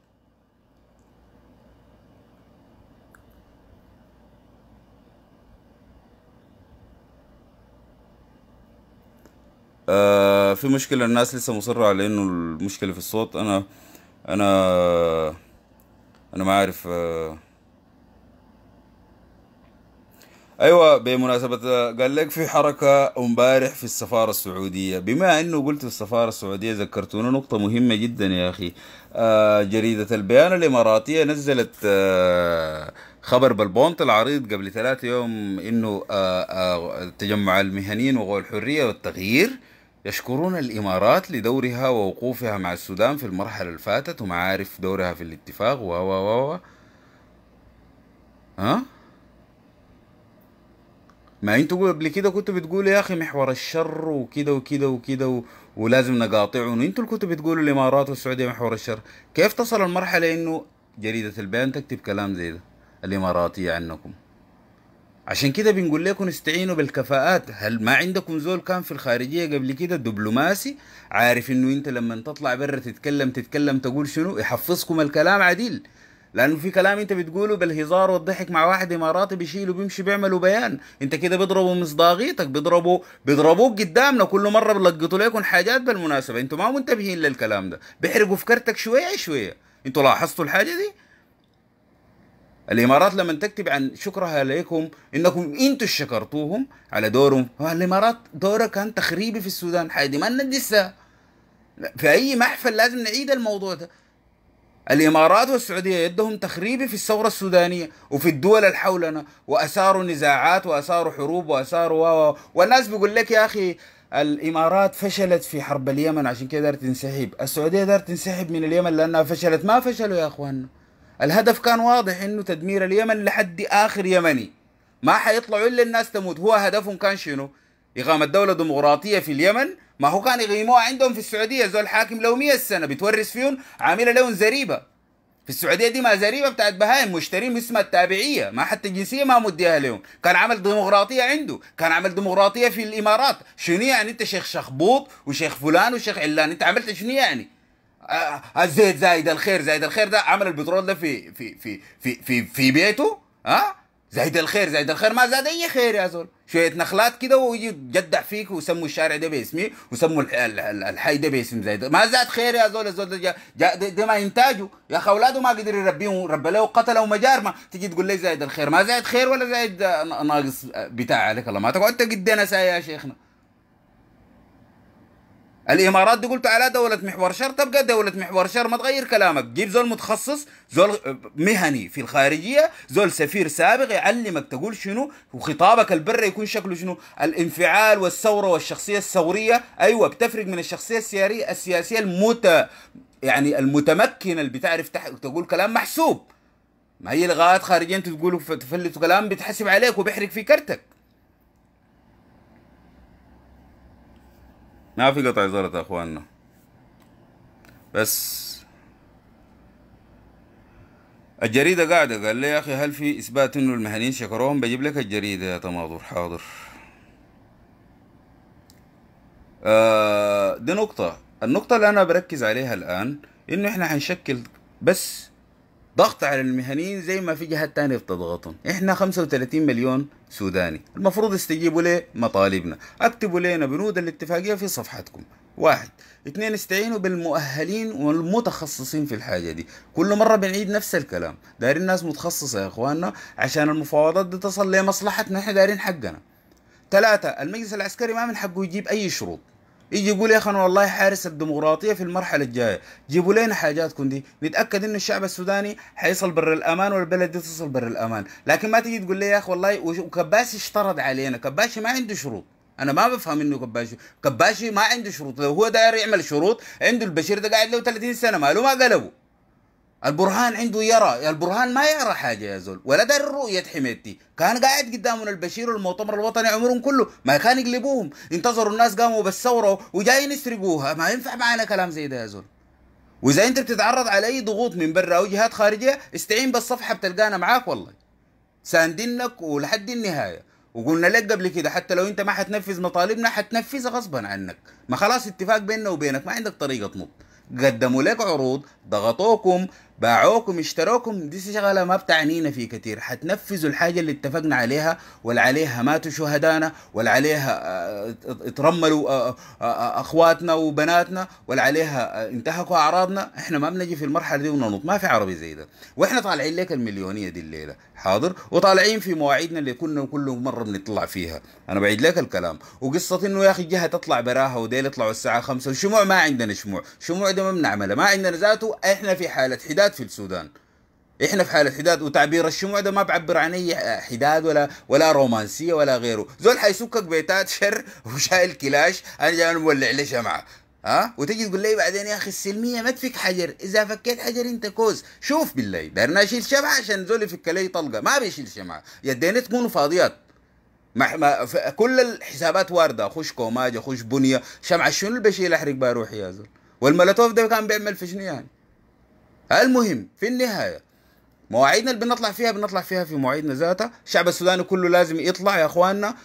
آه في مشكله الناس لسه مصره على انه المشكله في الصوت انا انا انا ما عارف آه. ايوه بمناسبة قال لك في حركة امبارح في السفارة السعودية بما انه قلت السفارة السعودية ذكرتونا نقطة مهمة جدا يا اخي آه، جريدة البيان الاماراتية نزلت آه، خبر بالبونت العريض قبل ثلاثة يوم انه تجمع المهنيين وغو الحرية والتغيير يشكرون الإمارات لدورها ووقوفها مع السودان في المرحلة اللي فاتت ومعارف دورها في الاتفاق و و و ها ما انتوا قبل كده كنتوا بتقولوا يا اخي محور الشر وكده وكده وكده ولازم نقاطعه انتوا اللي كنتوا بتقولوا الامارات والسعوديه محور الشر كيف تصل المرحله انه جريده البيان تكتب كلام زي ده الاماراتيه عنكم عشان كده بنقول لكم استعينوا بالكفاءات هل ما عندكم زول كان في الخارجيه قبل كده دبلوماسي عارف انه انت لما تطلع برا تتكلم تتكلم تقول شنو يحفظكم الكلام عديل لانه في كلام انت بتقوله بالهزار والضحك مع واحد اماراتي بيشيله بيمشي بيعملوا بيان انت كده بيضربوا مصداقيتك بيضربوا بيضربوك قدامنا كل مره بلقطوا لكم حاجات بالمناسبه انتوا ما منتبهين للكلام ده بيحرقوا فكرتك شويه شويه انتوا لاحظتوا الحاجه دي الامارات لما تكتب عن شكرها لكم انكم انتوا شكرتوهم على دورهم الامارات دورها كان تخريبي في السودان ما لسه في اي محفل لازم نعيد الموضوع ده الامارات والسعوديه يدهم تخريبي في الثوره السودانيه وفي الدول اللي حولنا واثاروا نزاعات واثاروا حروب واثاروا و... والناس بيقول لك يا اخي الامارات فشلت في حرب اليمن عشان كده دارت تنسحب، السعوديه دارت تنسحب من اليمن لانها فشلت، ما فشلوا يا اخواننا. الهدف كان واضح انه تدمير اليمن لحد اخر يمني ما حيطلعوا الا الناس تموت هو هدفهم كان شنو اقامه دوله ديمقراطيه في اليمن ما هو كان يقيموها عندهم في السعوديه زول حاكم له 100 سنه بتورث فيهم عامله لهم زريبه في السعوديه دي ما زريبه بتاعت بهايم مشترين اسمها التابعيه ما حتى الجنسيه ما مديها لهم كان عمل ديمقراطيه عنده كان عمل ديمقراطيه في الامارات شنو يعني انت شيخ شخبوط وشيخ فلان وشيخ علان انت عملت شنو يعني آه، الزيت زايد الخير زايد الخير ده عمل البترول ده في في في في في, في بيته ها زايد الخير زايد الخير ما زاد اي خير يا زول شويه نخلات كده ويجي يجدع فيك ويسموا الشارع ده باسمي ويسموا الحي ده باسم زايد ما زاد خير يا زول الزول ده, ده, ما انتاجه يا اخي اولاده ما قدر يربيهم ربى له قتله ومجار ما تجي تقول لي زايد الخير ما زايد خير ولا زايد ناقص بتاع عليك الله ما تقعد تقدنا يا شيخنا الامارات دي قلت على دولة محور شر تبقى دولة محور شر ما تغير كلامك جيب زول متخصص زول مهني في الخارجية زول سفير سابق يعلمك تقول شنو وخطابك البر يكون شكله شنو الانفعال والثورة والشخصية الثورية ايوه بتفرق من الشخصية السياسية السياسية المت يعني المتمكنة اللي بتعرف تح... تقول كلام محسوب ما هي لغات خارجية انتوا تقولوا كلام بتحسب عليك وبيحرق في كرتك ما في قطع زلط يا اخواننا بس الجريدة قاعدة قال لي يا أخي هل في إثبات إنه المهنيين شكروهم بجيب لك الجريدة يا تماضر حاضر آه دي نقطة النقطة اللي أنا بركز عليها الآن إنه إحنا هنشكل بس ضغط على المهنيين زي ما في جهات تانية بتضغطهم احنا 35 مليون سوداني المفروض استجيبوا ليه مطالبنا اكتبوا لنا بنود الاتفاقية في صفحتكم واحد اثنين استعينوا بالمؤهلين والمتخصصين في الحاجة دي كل مرة بنعيد نفس الكلام دايرين ناس متخصصة يا اخواننا عشان المفاوضات دي تصل لمصلحتنا احنا دارين حقنا ثلاثة المجلس العسكري ما من حقه يجيب اي شروط يجي يقول يا اخي انا والله حارس الديمقراطيه في المرحله الجايه جيبوا لنا حاجاتكم دي نتاكد ان الشعب السوداني حيصل بر الامان والبلد دي تصل بر الامان لكن ما تجي تقول لي يا اخي والله وكباشي اشترط علينا كباشي ما عنده شروط انا ما بفهم انه كباشي كباشي ما عنده شروط لو هو داير يعمل شروط عنده البشير ده قاعد له 30 سنه ماله ما قلبه البرهان عنده يرى البرهان ما يرى حاجه يا زول ولا دار رؤيه حميتي كان قاعد قدامنا البشير والمؤتمر الوطني عمرهم كله ما كان يقلبوهم انتظروا الناس قاموا بالثوره وجايين يسرقوها ما ينفع معنا كلام زي ده يا زول واذا انت بتتعرض على اي ضغوط من برا او جهات خارجيه استعين بالصفحه بتلقانا معاك والله ساندينك ولحد النهايه وقلنا لك قبل كده حتى لو انت ما حتنفذ مطالبنا حتنفذها غصبا عنك ما خلاص اتفاق بيننا وبينك ما عندك طريقه تنط قدموا لك عروض ضغطوكم باعوكم اشتروكم دي شغلة ما بتعنينا في كتير حتنفذوا الحاجة اللي اتفقنا عليها والعليها ماتوا شهدانا والعليها آه، اترملوا آه، آه، اخواتنا وبناتنا والعليها انتهكوا اعراضنا احنا ما بنجي في المرحلة دي وننط ما في عربي زي ده واحنا طالعين لك المليونية دي الليلة حاضر وطالعين في مواعيدنا اللي كنا كل مرة بنطلع فيها انا بعيد لك الكلام وقصة انه يا اخي جهة تطلع براها وديل يطلعوا الساعة خمسة الشموع ما عندنا شموع شموع ده ما بنعمله ما عندنا ذاته احنا في حالة حداد حداد في السودان احنا في حاله حداد وتعبير الشموع ده ما بعبر عن اي حداد ولا ولا رومانسيه ولا غيره زول حيسكك بيتات شر وشايل كلاش انا جاي مولع لي شمعه ها أه؟ وتجي تقول لي بعدين يا اخي السلميه ما تفك حجر اذا فكيت حجر انت كوز شوف بالله دارنا اشيل شمعه عشان زول يفك لي طلقه ما بيشيل شمعه يدين تكونوا فاضيات ما كل الحسابات وارده خش كوماج خش بنيه شمعه شنو اللي بشيل احرق بروحي روحي يا زول والملاتوف ده كان بيعمل في شنو يعني المهم في النهايه مواعيدنا اللي بنطلع فيها بنطلع فيها في مواعيدنا ذاتها الشعب السوداني كله لازم يطلع يا اخواننا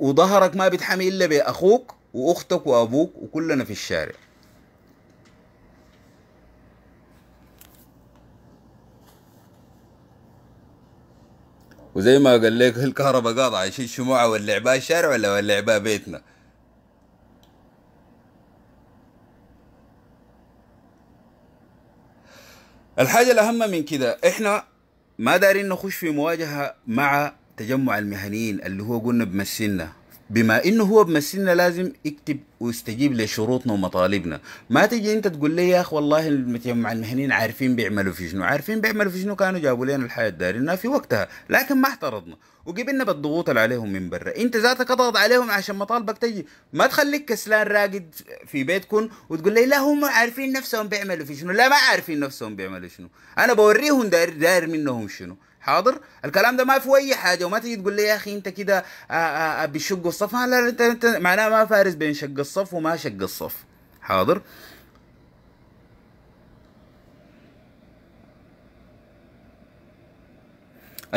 وظهرك ما بيتحمي الا باخوك واختك وابوك وكلنا في الشارع وزي ما قال لك الكهرباء قاطعه شيل شموعه ولا عباه شارع ولا ولا عباه بيتنا الحاجة الأهم من كده إحنا ما دارين نخش في مواجهة مع تجمع المهنيين اللي هو قلنا بمسنا بما انه هو بمسنا لازم يكتب ويستجيب لشروطنا ومطالبنا ما تجي انت تقول لي يا اخ والله المتجمع المهنيين عارفين بيعملوا في شنو عارفين بيعملوا في شنو كانوا جابوا لنا الحياه دارنا في وقتها لكن ما احترضنا وجيب لنا بالضغوط اللي عليهم من برا انت ذاتك اضغط عليهم عشان مطالبك تجي ما تخليك كسلان راقد في بيتكم وتقول لي لا هم عارفين نفسهم بيعملوا في شنو لا ما عارفين نفسهم بيعملوا شنو انا بوريهم داير داير منهم شنو حاضر الكلام ده ما في اي حاجه وما تيجي تقول لي يا اخي انت كده آه، آه، آه، بتشق الصف لا انت, انت معناه ما فارز بين شق الصف وما شق الصف حاضر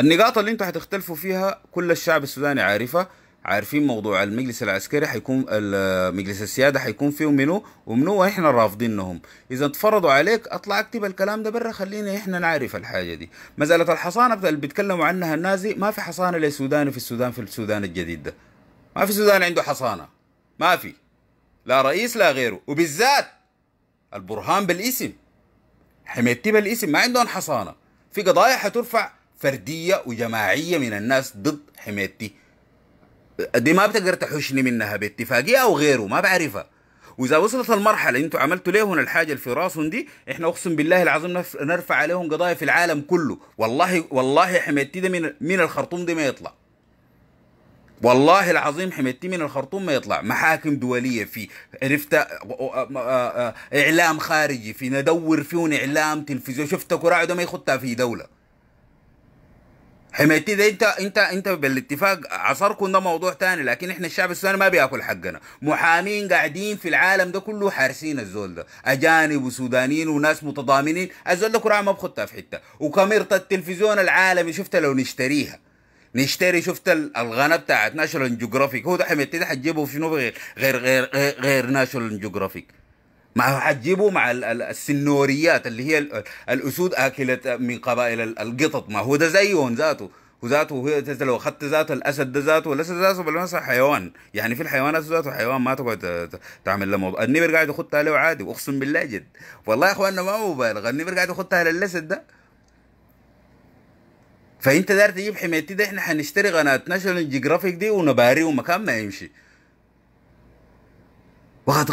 النقاط اللي انتوا هتختلفوا فيها كل الشعب السوداني عارفه عارفين موضوع المجلس العسكري حيكون مجلس السياده حيكون فيه منو ومنو واحنا رافضينهم اذا اتفرضوا عليك اطلع اكتب الكلام ده برا خلينا احنا نعرف الحاجه دي مساله الحصانه اللي بيتكلموا عنها النازي ما في حصانه لسوداني في السودان في السودان الجديد ده ما في سوداني عنده حصانه ما في لا رئيس لا غيره وبالذات البرهان بالاسم حميتي بالاسم ما عندهم حصانه في قضايا حترفع فرديه وجماعيه من الناس ضد حمايتي دي ما بتقدر تحوشني منها باتفاقيه او غيره ما بعرفها واذا وصلت المرحله انتوا عملتوا ليهم الحاجه اللي في راسهم دي احنا اقسم بالله العظيم نرفع عليهم قضايا في العالم كله والله والله حميتي ده من من الخرطوم دي ما يطلع والله العظيم حميتي من الخرطوم ما يطلع محاكم دولية في عرفت إعلام خارجي في ندور فيهم إعلام تلفزيون شفت كراعي ده ما يخطها في دولة حمايتي ده انت انت انت بالاتفاق عصركم ده موضوع تاني لكن احنا الشعب السوداني ما بياكل حقنا محامين قاعدين في العالم ده كله حارسين الزول ده اجانب وسودانيين وناس متضامنين الزول ده كراعه ما بخطها في حته وكاميرا التلفزيون العالمي شفت لو نشتريها نشتري شفت الغنى بتاعت ناشونال جيوغرافيك هو ده حمايتي ده حتجيبه في شنو غير غير غير, غير ناشونال جيوغرافيك مع حتجيبوا مع السنوريات اللي هي الاسود اكله من قبائل القطط ما هو ده زيهم ذاته وذاته هو لو اخذت ذاته الاسد ذاته الاسد ذاته بالمناسبه حيوان يعني في الحيوانات ذاته حيوان ما تقعد تعمل له موضوع النمر قاعد يخطها له عادي اقسم بالله جد والله يا اخواننا ما مبالغ النمر قاعد يخطها للاسد ده فانت داير تجيب حمايتي ده احنا حنشتري قناه ناشونال جيوغرافيك دي ونباريهم مكان ما يمشي وقد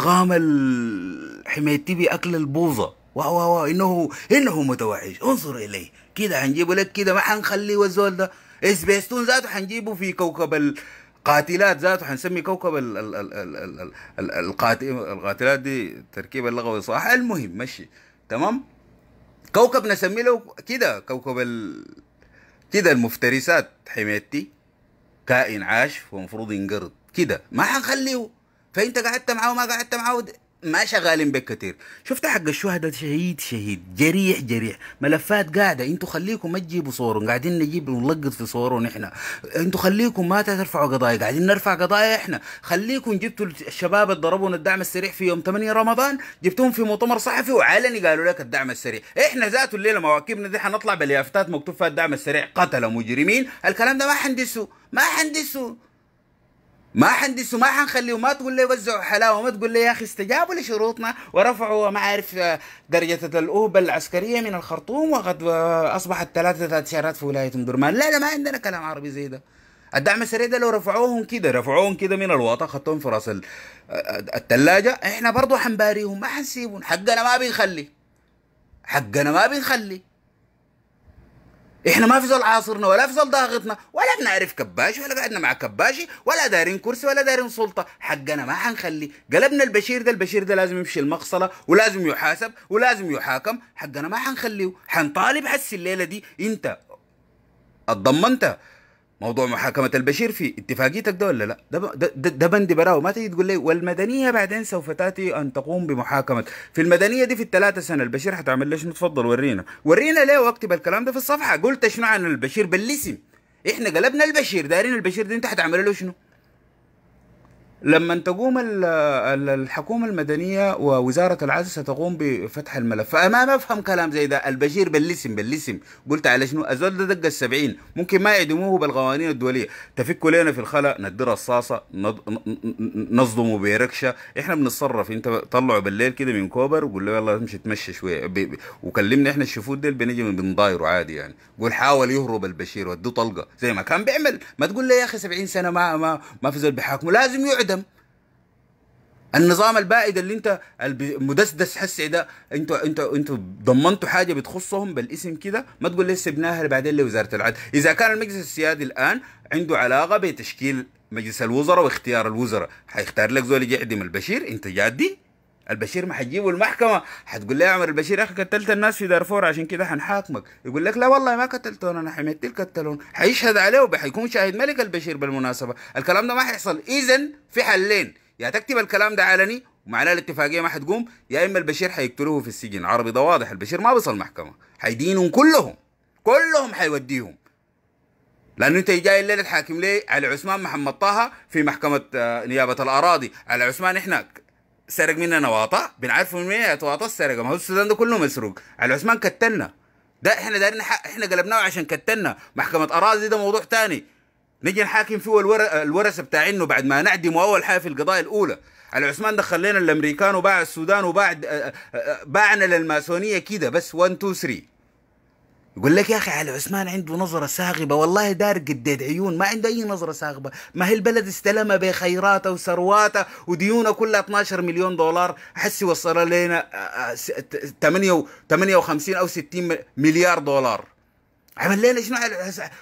حمايتي بأكل البوظة واو واو إنه إنه متوحش انظر إليه كده هنجيبه لك كده ما حنخليه الزول ده سبيستون ذاته هنجيبه في كوكب القاتلات ذاته هنسمي كوكب ال ال ال ال ال ال القاتل القاتلات دي تركيبة لغوي صح المهم مشي تمام كوكب نسمي له كده كوكب ال كده المفترسات حميتي كائن عاش ومفروض ينقرض كده ما حنخليه فانت قعدت معاه وما قعدت معاه ما شغالين بك كثير شفت حق الشهداء شهيد شهيد جريح جريح ملفات قاعده انتوا خليكم ما تجيبوا صورهم قاعدين نجيب ونلقط في صورهم احنا انتوا خليكم ما ترفعوا قضايا قاعدين نرفع قضايا احنا خليكم جبتوا الشباب اللي ضربونا الدعم السريع في يوم 8 رمضان جبتوهم في مؤتمر صحفي وعلني قالوا لك الدعم السريع احنا ذاته الليله مواكبنا دي حنطلع باليافتات مكتوب فيها الدعم السريع قتل مجرمين الكلام ده ما حندسه ما حندسه ما حندسه ما حنخليه ما تقول لي وزعوا حلاوه ما تقول لي يا اخي استجابوا لشروطنا ورفعوا ما اعرف درجه الاهبه العسكريه من الخرطوم وقد آه، اصبحت ثلاثه سيارات في ولايه ام درمان لا لا ما عندنا كلام عربي زي ده الدعم السريع ده لو رفعوهم كده رفعوهم كده من الواطه خطوهم في راس الثلاجه آه، احنا برضه حنباريهم ما حنسيبهم حقنا ما بنخلي حقنا ما بنخلي احنا ما في زول عاصرنا ولا في زول ضاغطنا ولا بنعرف كباشي ولا قعدنا مع كباشي ولا دارين كرسي ولا دارين سلطه حقنا ما حنخلي قلبنا البشير ده البشير ده لازم يمشي المقصله ولازم يحاسب ولازم يحاكم حقنا ما حنخليه حنطالب حس الليله دي انت اتضمنت موضوع محاكمه البشير في اتفاقيتك ده ولا لا ده ده, بندي براو براوي ما تيجي تقول لي والمدنيه بعدين سوف تاتي ان تقوم بمحاكمه في المدنيه دي في الثلاثه سنه البشير حتعمل ليش تفضل ورينا ورينا ليه واكتب الكلام ده في الصفحه قلت شنو عن البشير بالاسم احنا قلبنا البشير دارين البشير دي انت حتعمل له شنو لما تقوم الحكومة المدنية ووزارة العدل ستقوم بفتح الملف فما ما أفهم كلام زي ده البشير بالاسم بالاسم قلت على شنو الزول ده دق السبعين ممكن ما يعدموه بالقوانين الدولية تفكوا لنا في الخلا ندر رصاصة نصدموا بركشة احنا بنتصرف انت طلعوا بالليل كده من كوبر وقول له يلا امشي تمشي شوية وكلمنا احنا الشفود ديل بنجي بنضايره عادي يعني قول حاول يهرب البشير وديه طلقة زي ما كان بيعمل ما تقول لي يا اخي 70 سنة ما ما, ما في زول بحاكمه لازم يقعد الندم النظام البائد اللي انت المدسدس حسي ايه ده انتوا انتوا انتوا ضمنتوا حاجه بتخصهم بالاسم كده ما تقول لي سبناها بعدين لوزاره العدل اذا كان المجلس السيادي الان عنده علاقه بتشكيل مجلس الوزراء واختيار الوزراء حيختار لك زول يجي يعدم البشير انت جادي البشير ما حتجيبه المحكمه حتقول له يا عمر البشير يا اخي قتلت الناس في دارفور عشان كده حنحاكمك يقول لك لا والله ما قتلتهم انا حميت قتلون حيشهد عليه وحيكون شاهد ملك البشير بالمناسبه الكلام ده ما حيحصل اذا في حلين يا تكتب الكلام ده علني ومعناه الاتفاقيه ما حتقوم يا اما البشير حيقتلوه في السجن عربي ده واضح البشير ما بيصل محكمه حيدينهم كلهم كلهم حيوديهم لانه انت جاي الليله تحاكم ليه على عثمان محمد طه في محكمه آه، نيابه الاراضي على عثمان احنا سرق مننا واطا بنعرف من مين واطا سرقه ما هو السودان ده كله مسروق على عثمان كتلنا ده احنا دارين حق احنا قلبناه عشان كتلنا محكمه اراضي ده موضوع ثاني نجي نحاكم فيه الورثه بتاع انه بعد ما نعدمه اول حاجه في القضايا الاولى على عثمان دخل لنا الامريكان وباع السودان وباع باعنا للماسونيه كده بس 1 2 3 يقول لك يا اخي علي عثمان عنده نظره ساغبه والله دار قديد عيون ما عنده اي نظره ساغبه ما هي البلد استلمها بخيراتها وثرواتها وديونها كلها 12 مليون دولار حسي وصل لنا 58 آه، آه، او 60 مليار دولار عمل لنا شنو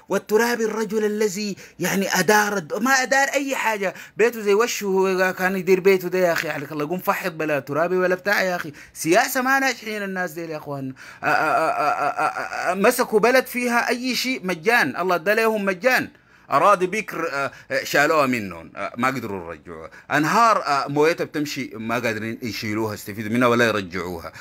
والتراب الرجل الذي يعني ادار ما ادار اي حاجه بيته زي وشه كان يدير بيته ده يا اخي عليك الله قوم فحط بلا ترابي ولا بتاع يا اخي سياسه ما ناجحين الناس دي يا اخوان مسكوا بلد فيها اي شيء مجان الله ادى لهم مجان اراضي بكر آه، شالوها منهم آه، ما قدروا يرجعوها أنهار آه، مويتها بتمشي ما قادرين يشيلوها يستفيدوا منها ولا يرجعوها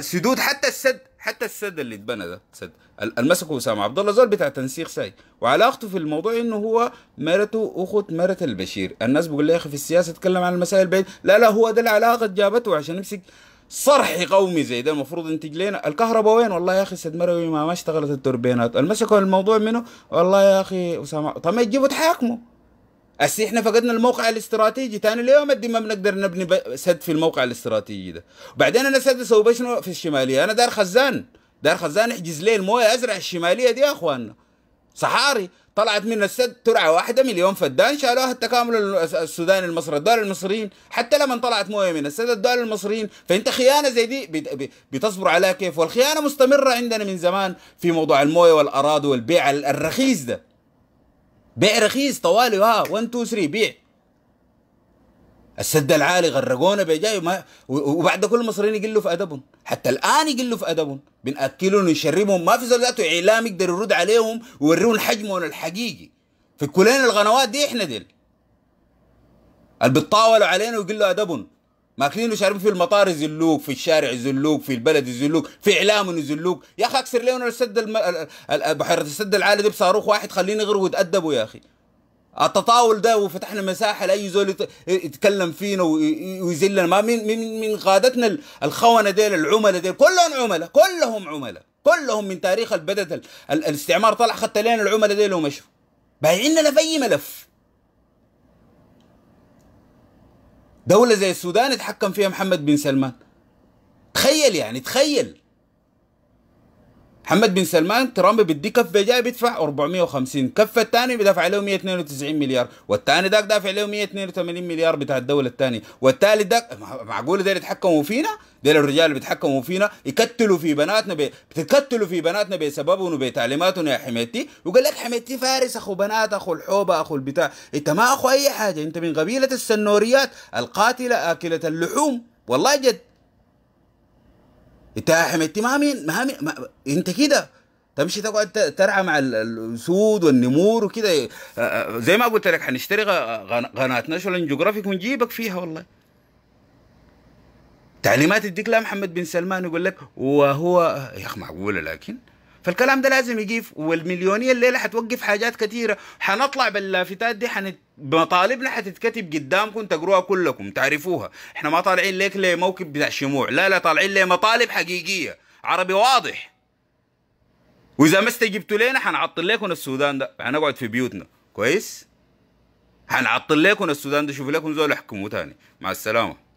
سدود حتى السد حتى السد اللي اتبنى ده سد المسكه اسامه عبد الله زول بتاع تنسيق ساي وعلاقته في الموضوع انه هو مرته اخت مرت البشير الناس بيقول لي يا اخي في السياسه تكلم عن المسائل بعيد لا لا هو ده العلاقه جابته عشان يمسك صرح قومي زي ده المفروض ينتج لنا الكهرباء وين والله يا اخي سيد مروي ما, ما اشتغلت التوربينات المسكوا الموضوع منه والله يا اخي اسامه طب ما تجيبوا تحاكموا أسي احنا فقدنا الموقع الاستراتيجي ثاني اليوم ادي ما بنقدر نبني سد في الموقع الاستراتيجي ده وبعدين انا سد اسوي في الشماليه انا دار خزان دار خزان احجز لي المويه ازرع الشماليه دي يا اخواننا صحاري طلعت من السد ترعه واحده مليون فدان شالوها التكامل السوداني المصري الدول المصريين حتى لما طلعت مويه من السد الدول المصريين فانت خيانه زي دي بتصبر عليها كيف والخيانه مستمره عندنا من زمان في موضوع المويه والاراضي والبيع الرخيص ده بيع رخيص طوالي ها 1 2 3 بيع السد العالي غرقونا بجاي ما وبعد كل المصريين يقلوا في ادبهم حتى الان يقلوا في ادبهم بناكلهم ونشربهم ما في زول ذاته اعلام يقدر يرد عليهم ويوريهم حجمهم الحقيقي في كلين القنوات دي احنا ديل اللي بيتطاولوا علينا ويقلوا ادبهم ماكلين وشاربين في المطار يزلوك في الشارع يزلوك في البلد يزلوك في اعلام يزلوك يا اخي اكسر لنا السد الم... بحيره السد العالي دي بصاروخ واحد خليني اغرق واتادبوا يا اخي التطاول ده وفتحنا مساحه لاي زول يتكلم فينا ويذلنا ما من من من قادتنا الخونه ديل العملاء ديل كلهم عملاء كلهم عملاء كلهم من تاريخ بدات الاستعمار طلع خدت لنا العملاء ديل ومشوا بايعين لنا في اي ملف دوله زي السودان يتحكم فيها محمد بن سلمان تخيل يعني تخيل محمد بن سلمان ترامب بدي كفه جاي بيدفع 450 كفه الثاني بدفع له 192 مليار والثاني داك دافع له 182 مليار بتاع الدوله الثانيه والثالث داك معقوله ديل يتحكموا فينا ديل الرجال اللي بيتحكموا فينا يكتلوا في بناتنا بي... بتكتلوا في بناتنا بسببهم وبتعليماتهم يا حميتي وقال لك حميتي فارس اخو بنات اخو الحوبه اخو البتاع انت ما اخو اي حاجه انت من قبيله السنوريات القاتله اكله اللحوم والله جد انت يا حميدتي ما مين؟ ما مين؟ ما انت كده تمشي تقعد ترعى مع الاسود والنمور وكده آه، آه، زي ما قلت لك حنشتري قناه ناشونال جيوغرافيك ونجيبك فيها والله تعليمات يديك لها محمد بن سلمان يقول لك وهو يا اخي معقوله لكن فالكلام ده لازم يجيف والمليونيه الليله حتوقف حاجات كثيره حنطلع باللافتات دي حنت مطالبنا حتتكتب قدامكم تقروها كلكم تعرفوها احنا ما طالعين ليك لموكب بتاع شموع لا لا طالعين لمطالب حقيقيه عربي واضح واذا ما استجبتوا لنا حنعطل لكم السودان ده حنقعد في بيوتنا كويس حنعطل لكم السودان ده شوف لكم زول احكموا تاني مع السلامه